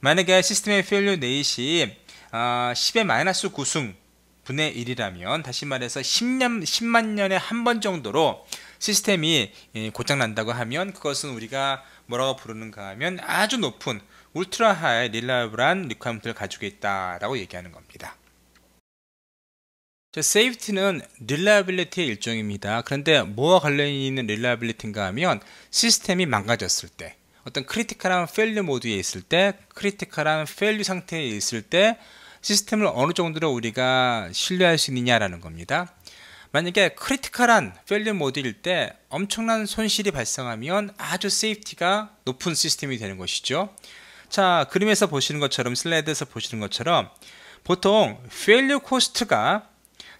만약에 시스템의 failure rate이 아, 10의 마이너스 9승 분의 1이라면 다시 말해서 10년, 10만 년에 한 번 정도로 시스템이 예, 고장 난다고 하면 그것은 우리가 뭐라고 부르는가 하면 아주 높은 울트라 하의 릴라이블한 리퀘어먼트를 가지고 있다라고 얘기하는 겁니다. 자, 세이프티는 릴라이빌리티의 일종입니다. 그런데 뭐와 관련이 있는 릴라이빌리티인가 하면 시스템이 망가졌을 때 어떤 크리티컬한 펠류 모드에 있을 때 크리티컬한 펠류 상태에 있을 때 시스템을 어느 정도로 우리가 신뢰할 수 있느냐라는 겁니다. 만약에 크리티컬한 펠류 모드일 때 엄청난 손실이 발생하면 아주 세이프티가 높은 시스템이 되는 것이죠. 자, 그림에서 보시는 것처럼 슬라이드에서 보시는 것처럼 보통 펠류 코스트가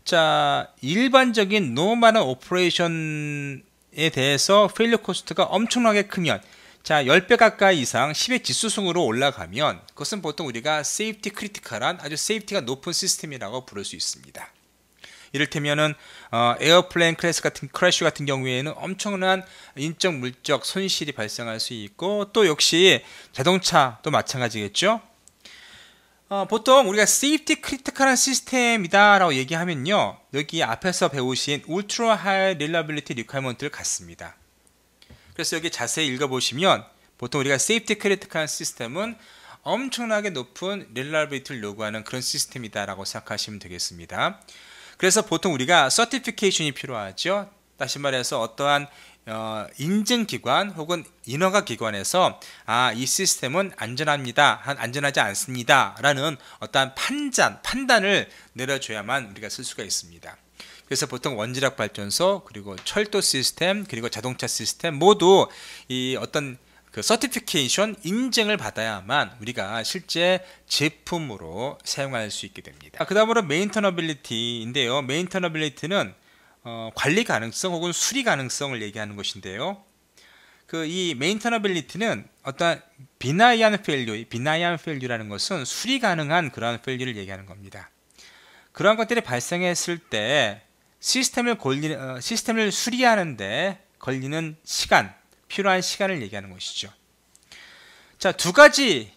자, 일반적인 노멀한 오퍼레이션에 대해서 펠류 코스트가 엄청나게 크면 자, 10배 가까이 이상 10의 지수승으로 올라가면 그것은 보통 우리가 세이프티 크리티컬한 아주 세이프티가 높은 시스템이라고 부를 수 있습니다. 이를테면은 어, 에어플레인 클래스 같은 크래쉬 같은 경우에는 엄청난 인적 물적 손실이 발생할 수 있고 또 역시 자동차도 마찬가지겠죠. 어, 보통 우리가 세이프티 크리티컬한 시스템이다라고 얘기하면요. 여기 앞에서 배우신 울트라 하이 릴라빌리티 리퀘먼트를 갖습니다. 그래서 여기 자세히 읽어보시면 보통 우리가 세이프티 크리티컬 시스템은 엄청나게 높은 릴라비티를 요구하는 그런 시스템이다라고 생각하시면 되겠습니다. 그래서 보통 우리가 서티피케이션이 필요하죠. 다시 말해서 어떠한 어, 인증기관 혹은 인허가기관에서 아, 이 시스템은 안전합니다. 한 안전하지 않습니다. 라는 어떠한 판단, 판단을 내려줘야만 우리가 쓸 수가 있습니다. 그래서 보통 원자력 발전소 그리고 철도 시스템 그리고 자동차 시스템 모두 이 어떤 그 서티피케이션 인증을 받아야만 우리가 실제 제품으로 사용할 수 있게 됩니다. 아, 그 다음으로 메인터너빌리티인데요. 메인터너빌리티는 어, 관리 가능성 혹은 수리 가능성을 얘기하는 것인데요. 그 이 메인터너빌리티는 어떤 비나이안 펠류, 비나이안 펠류라는 것은 수리 가능한 그러한 펠류를 얘기하는 겁니다. 그러한 것들이 발생했을 때 시스템을 권리, 어, 시스템을 수리하는데 걸리는 시간, 필요한 시간을 얘기하는 것이죠. 자, 두 가지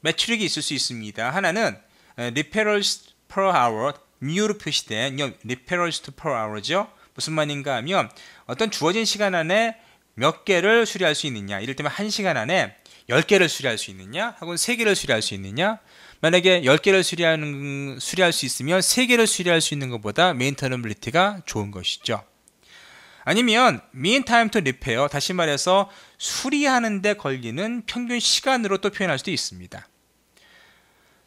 매출액이 있을 수 있습니다. 하나는 referrals per hour, n 로 표시된 referrals per hour죠. 무슨 말인가 하면 어떤 주어진 시간 안에 몇 개를 수리할 수 있느냐. 이를테면 한시간 안에 열개를 수리할 수 있느냐, 혹은 세개를 수리할 수 있느냐, 만약에 10개를 수리하는, 수리할 수 있으면 3개를 수리할 수 있는 것보다 메인터널블리티가 좋은 것이죠. 아니면 mean time to repair, 다시 말해서 수리하는데 걸리는 평균 시간으로 또 표현할 수도 있습니다.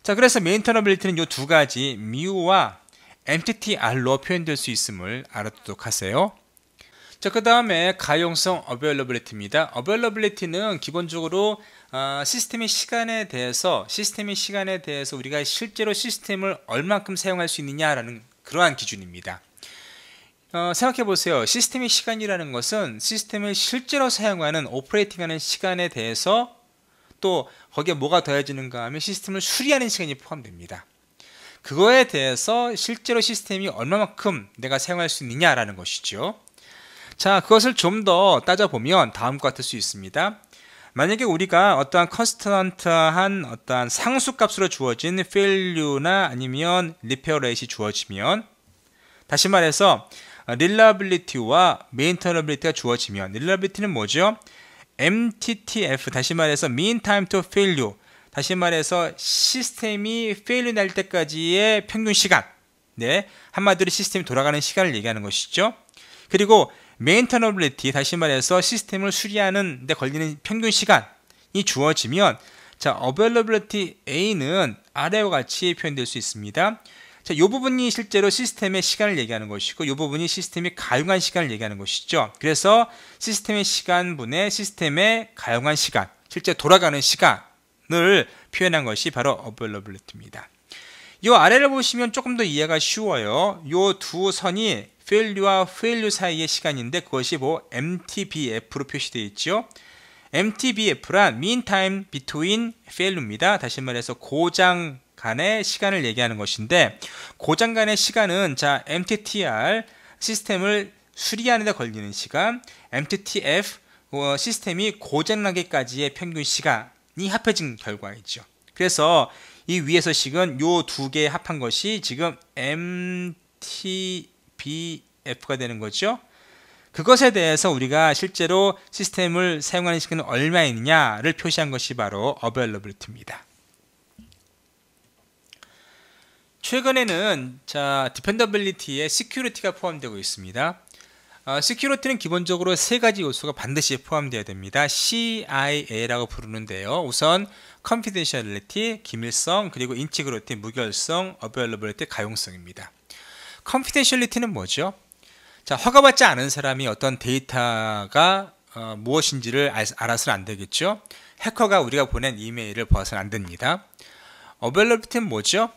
자, 그래서 메인터널블리티는 이 두 가지, μ와 mttr로 표현될 수 있음을 알아두도록 하세요. 자, 그 다음에 가용성 availability입니다. availability는 기본적으로 어, 아, 시스템의 시간에 대해서 시스템의 시간에 대해서 우리가 실제로 시스템을 얼만큼 사용할 수 있느냐라는 그러한 기준입니다. 어, 생각해 보세요. 시스템의 시간이라는 것은 시스템을 실제로 사용하는 오퍼레이팅하는 시간에 대해서 또 거기에 뭐가 더해지는가 하면 시스템을 수리하는 시간이 포함됩니다. 그거에 대해서 실제로 시스템이 얼마만큼 내가 사용할 수 있느냐라는 것이죠. 자, 그것을 좀 더 따져보면 다음과 같을 수 있습니다. 만약에 우리가 어떠한 컨스턴트한 어떠한 상수값으로 주어진 failures 아니면 repair rate이 주어지면 다시 말해서 릴라빌리티와 메인터너빌리티가 주어지면 릴라빌리티는 뭐죠? MTTF 다시 말해서 mean time to failure 다시 말해서 시스템이 failure 날 때까지의 평균 시간 네 한마디로 시스템이 돌아가는 시간을 얘기하는 것이죠. 그리고 메인터너블리티 다시 말해서 시스템을 수리하는 데 걸리는 평균 시간이 주어지면 자, a v a i l a A는 아래와 같이 표현될 수 있습니다. 자, 이 부분이 실제로 시스템의 시간을 얘기하는 것이고 이 부분이 시스템이 가용한 시간을 얘기하는 것이죠. 그래서 시스템의 시간분의 시스템의 가용한 시간, 실제 돌아가는 시간을 표현한 것이 바로 어벨러 i l 티입니다이 아래를 보시면 조금 더 이해가 쉬워요. 이 두 선이 퓨엘류와 퓨엘류 사이의 시간인데 그것이 뭐 MTBF로 표시되어 있죠. MTBF란 Mean Time Between Fuel입니다. 다시 말해서 고장 간의 시간을 얘기하는 것인데 고장 간의 시간은 자 MTTR 시스템을 수리하는 데 걸리는 시간 MTTF 어, 시스템이 고장나기까지의 평균 시간이 합해진 결과이죠. 그래서 이 위에서 식은 요두개 합한 것이 지금 MT f BF가 되는 거죠. 그것에 대해서 우리가 실제로 시스템을 사용하는 시간은 얼마 있냐를 표시한 것이 바로 availability입니다. 최근에는 자 디펜더빌리티에 시큐리티가 포함되고 있습니다. 어, 시큐리티는 기본적으로 세 가지 요소가 반드시 포함되어야 됩니다. CIA라고 부르는데요. 우선 컨피덴셜리티, 기밀성, 그리고 인치그로티, 무결성, 어베일러블리티, 가용성입니다. 컴피덴셜리티는 뭐죠? 자, 허가받지 않은 사람이 어떤 데이터가 어, 무엇인지를 알, 알아서는 안 되겠죠. 해커가 우리가 보낸 이메일을 보아서는 안 됩니다. 어벨러비티는 뭐죠?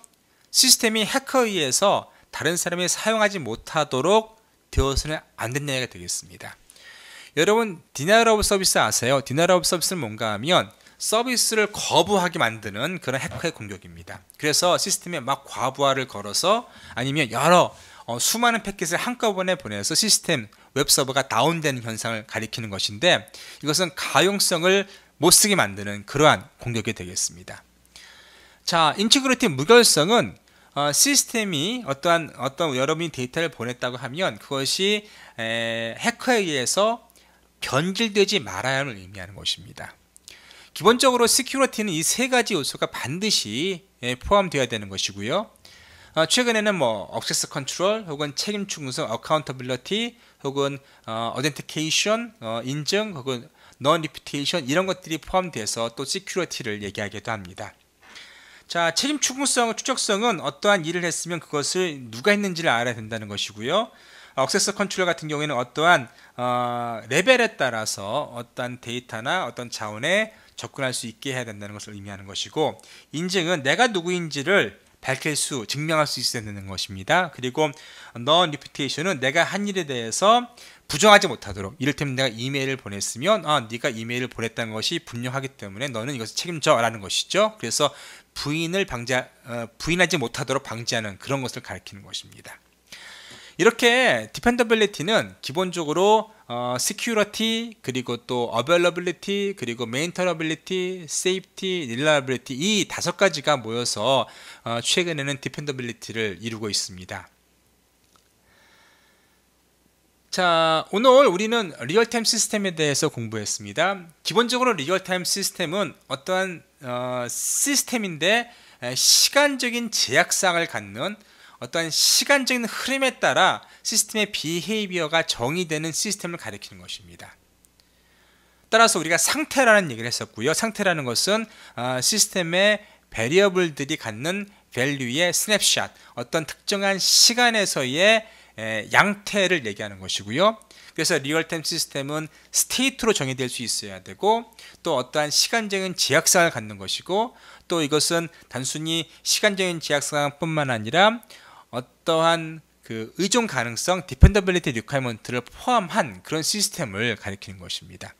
시스템이 해커에 의해서 다른 사람이 사용하지 못하도록 되어서는 안 된다가 되겠습니다. 여러분 디나러 오브 서비스 아세요? 디나러 오브 서비스는 뭔가 하면 서비스를 거부하게 만드는 그런 해커의 공격입니다. 그래서 시스템에 막 과부하를 걸어서 아니면 여러 어, 수많은 패킷을 한꺼번에 보내서 시스템 웹 서버가 다운되는 현상을 가리키는 것인데 이것은 가용성을 못 쓰게 만드는 그러한 공격이 되겠습니다. 자, 인티그리티 무결성은 어, 시스템이 어떠한 어떤 여러분이 데이터를 보냈다고 하면 그것이 에, 해커에 의해서 변질되지 말아야 함을 의미하는 것입니다. 기본적으로 시큐리티는 이 세 가지 요소가 반드시 예, 포함되어야 되는 것이고요. 어, 최근에는 뭐 액세스 컨트롤 혹은 책임 충성, 어카운터빌리티 혹은 어, 덴티케이션 어, 인증 혹은 non r e p 이런 것들이 포함돼서 또 시큐리티를 얘기하기도 합니다. 자, 책임 추궁성, 추적성은 어떠한 일을 했으면 그것을 누가 했는지를 알아야 된다는 것이고요. 액세스 컨트롤 같은 경우에는 어떠한 어, 레벨에 따라서 어떤 데이터나 어떤 자원의 접근할 수 있게 해야 된다는 것을 의미하는 것이고 인증은 내가 누구인지를 밝힐 수, 증명할 수 있어야 되는 것입니다. 그리고 non reputation은 내가 한 일에 대해서 부정하지 못하도록 이를테면 내가 이메일을 보냈으면 아 네가 이메일을 보냈다는 것이 분명하기 때문에 너는 이것을 책임져라는 것이죠. 그래서 부인을 방지 어, 부인하지 못하도록 방지하는 그런 것을 가리키는 것입니다. 이렇게 디펜더빌리티는 기본적으로 어, security 그리고 또 availability 그리고 maintainability, safety, reliability 이 다섯 가지가 모여서 어, 최근에는 d e p e n d a b i l i t y 를 이루고 있습니다. 자, 오늘 우리는 리얼타임 시스템에 대해서 공부했습니다. 기본적으로 리얼타임 시스템은 어떠한 어, 시스템인데 시간적인 제약상을 갖는 어떤 시간적인 흐름에 따라 시스템의 비헤이비어가 정의되는 시스템을 가리키는 것입니다. 따라서 우리가 상태라는 얘기를 했었고요. 상태라는 것은 어, 시스템의 배리어블들이 갖는 밸류의 스냅샷, 어떤 특정한 시간에서의 양태를 얘기하는 것이고요. 그래서 리얼템 시스템은 스테이트로 정의될 수 있어야 되고 또 어떠한 시간적인 제약상을 갖는 것이고 또 이것은 단순히 시간적인 제약상뿐만 아니라 어떠한 그 의존 가능성 디펜더빌리티 리퀘이먼트를 포함한 그런 시스템을 가리키는 것입니다.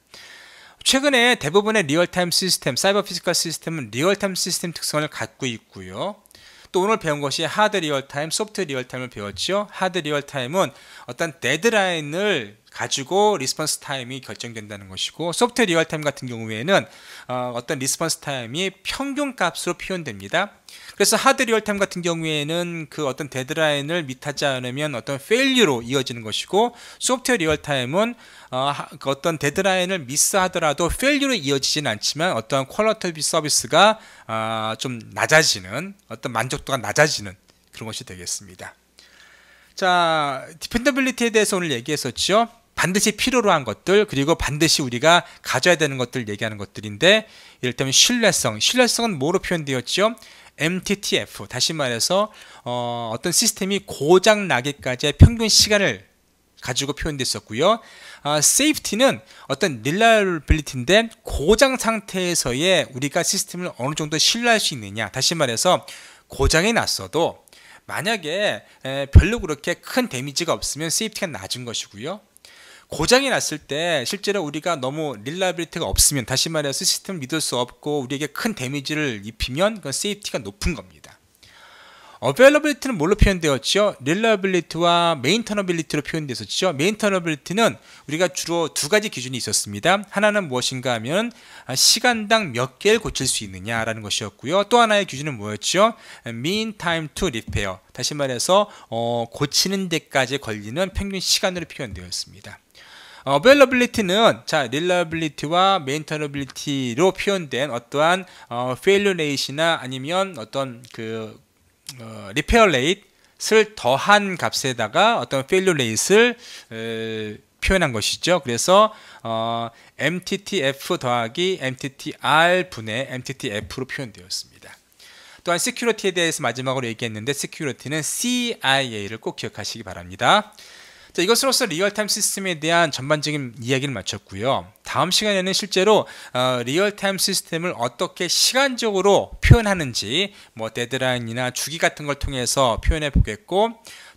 최근에 대부분의 리얼타임 시스템, 사이버 피지컬 시스템은 리얼타임 시스템 특성을 갖고 있고요. 또 오늘 배운 것이 하드 리얼타임, 소프트 리얼타임을 배웠죠. 하드 리얼타임은 어떤 데드라인을 가지고 리스폰스 타임이 결정된다는 것이고 소프트 리얼타임 같은 경우에는 어, 떤 리스폰스 타임이 평균값으로 표현됩니다. 그래서 하드 리얼타임 같은 경우에는 그 어떤 데드라인을 미타지 않으면 어떤 페일리로 이어지는 것이고 소프트웨어 리얼타임은 어, 그 어떤 데드라인을 미스하더라도 페일리로 이어지진 않지만 어떠한 퀄러티비 서비스가 어, 좀 낮아지는 어떤 만족도가 낮아지는 그런 것이 되겠습니다. 자, 디펜더빌리티에 대해서 오늘 얘기했었죠. 반드시 필요로 한 것들 그리고 반드시 우리가 가져야 되는 것들 얘기하는 것들인데 이를테면 신뢰성 신뢰성은 뭐로 표현되었죠 MTTF 다시 말해서 어, 어떤 시스템이 고장 나기까지의 평균 시간을 가지고 표현됐었고요. 아, safety는 어떤 reliability인데 고장 상태에서의 우리가 시스템을 어느 정도 신뢰할 수 있느냐. 다시 말해서 고장이 났어도 만약에 에, 별로 그렇게 큰 데미지가 없으면 세이프티가 낮은 것이고요. 고장이 났을 때 실제로 우리가 너무 릴라빌리티가 없으면 다시 말해서 시스템을 믿을 수 없고 우리에게 큰 데미지를 입히면 그건 세이프티가 높은 겁니다. 어베일러빌리티는 뭘로 표현되었죠? 릴라빌리티와 메인터너빌리티로 표현되었죠. 메인터너빌리티는 우리가 주로 두 가지 기준이 있었습니다. 하나는 무엇인가 하면 시간당 몇 개를 고칠 수 있느냐라는 것이었고요. 또 하나의 기준은 뭐였죠? mean time to repair. 다시 말해서 어, 고치는 데까지 걸리는 평균 시간으로 표현되었습니다. 어벨러빌리티는 자 릴러빌리티와 메인터러빌리티로 표현된 어떠한 어, 페일러 레이나 아니면 어떤 그 어, 리페어 레이트를 더한 값에다가 어떤 페일러 레이트를 표현한 것이죠. 그래서 어, MTTF 더하기 MTTR 분의 MTTF로 표현되었습니다. 또한 시큐리티에 대해서 마지막으로 얘기했는데 시큐리티는 CIA를 꼭 기억하시기 바랍니다. 자, 이것으로서 리얼타임 시스템에 대한 전반적인 이야기를 마쳤고요. 다음 시간에는 실제로 어, 리얼타임 시스템을 어떻게 시간적으로 표현하는지 뭐 데드라인이나 주기 같은 걸 통해서 표현해 보겠고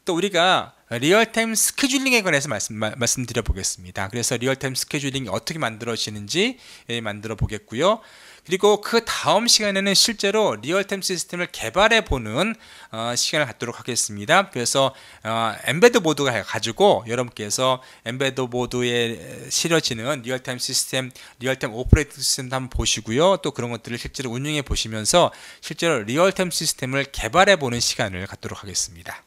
또 우리가 리얼타임 스케줄링에 관해서 말씀, 마, 말씀드려 보겠습니다. 그래서 리얼타임 스케줄링이 어떻게 만들어지는지 예, 만들어 보겠고요. 그리고 그 다음 시간에는 실제로 리얼템 시스템을 개발해 보는 어, 시간을 갖도록 하겠습니다. 그래서 어, 엠베드 보드가 가지고 여러분께서 엠베드 보드에 실어지는 리얼타 시스템, 리얼타 오퍼레이팅 시스템 한번 보시고요. 또 그런 것들을 실제로 운영해 보시면서 실제로 리얼타 시스템을 개발해 보는 시간을 갖도록 하겠습니다.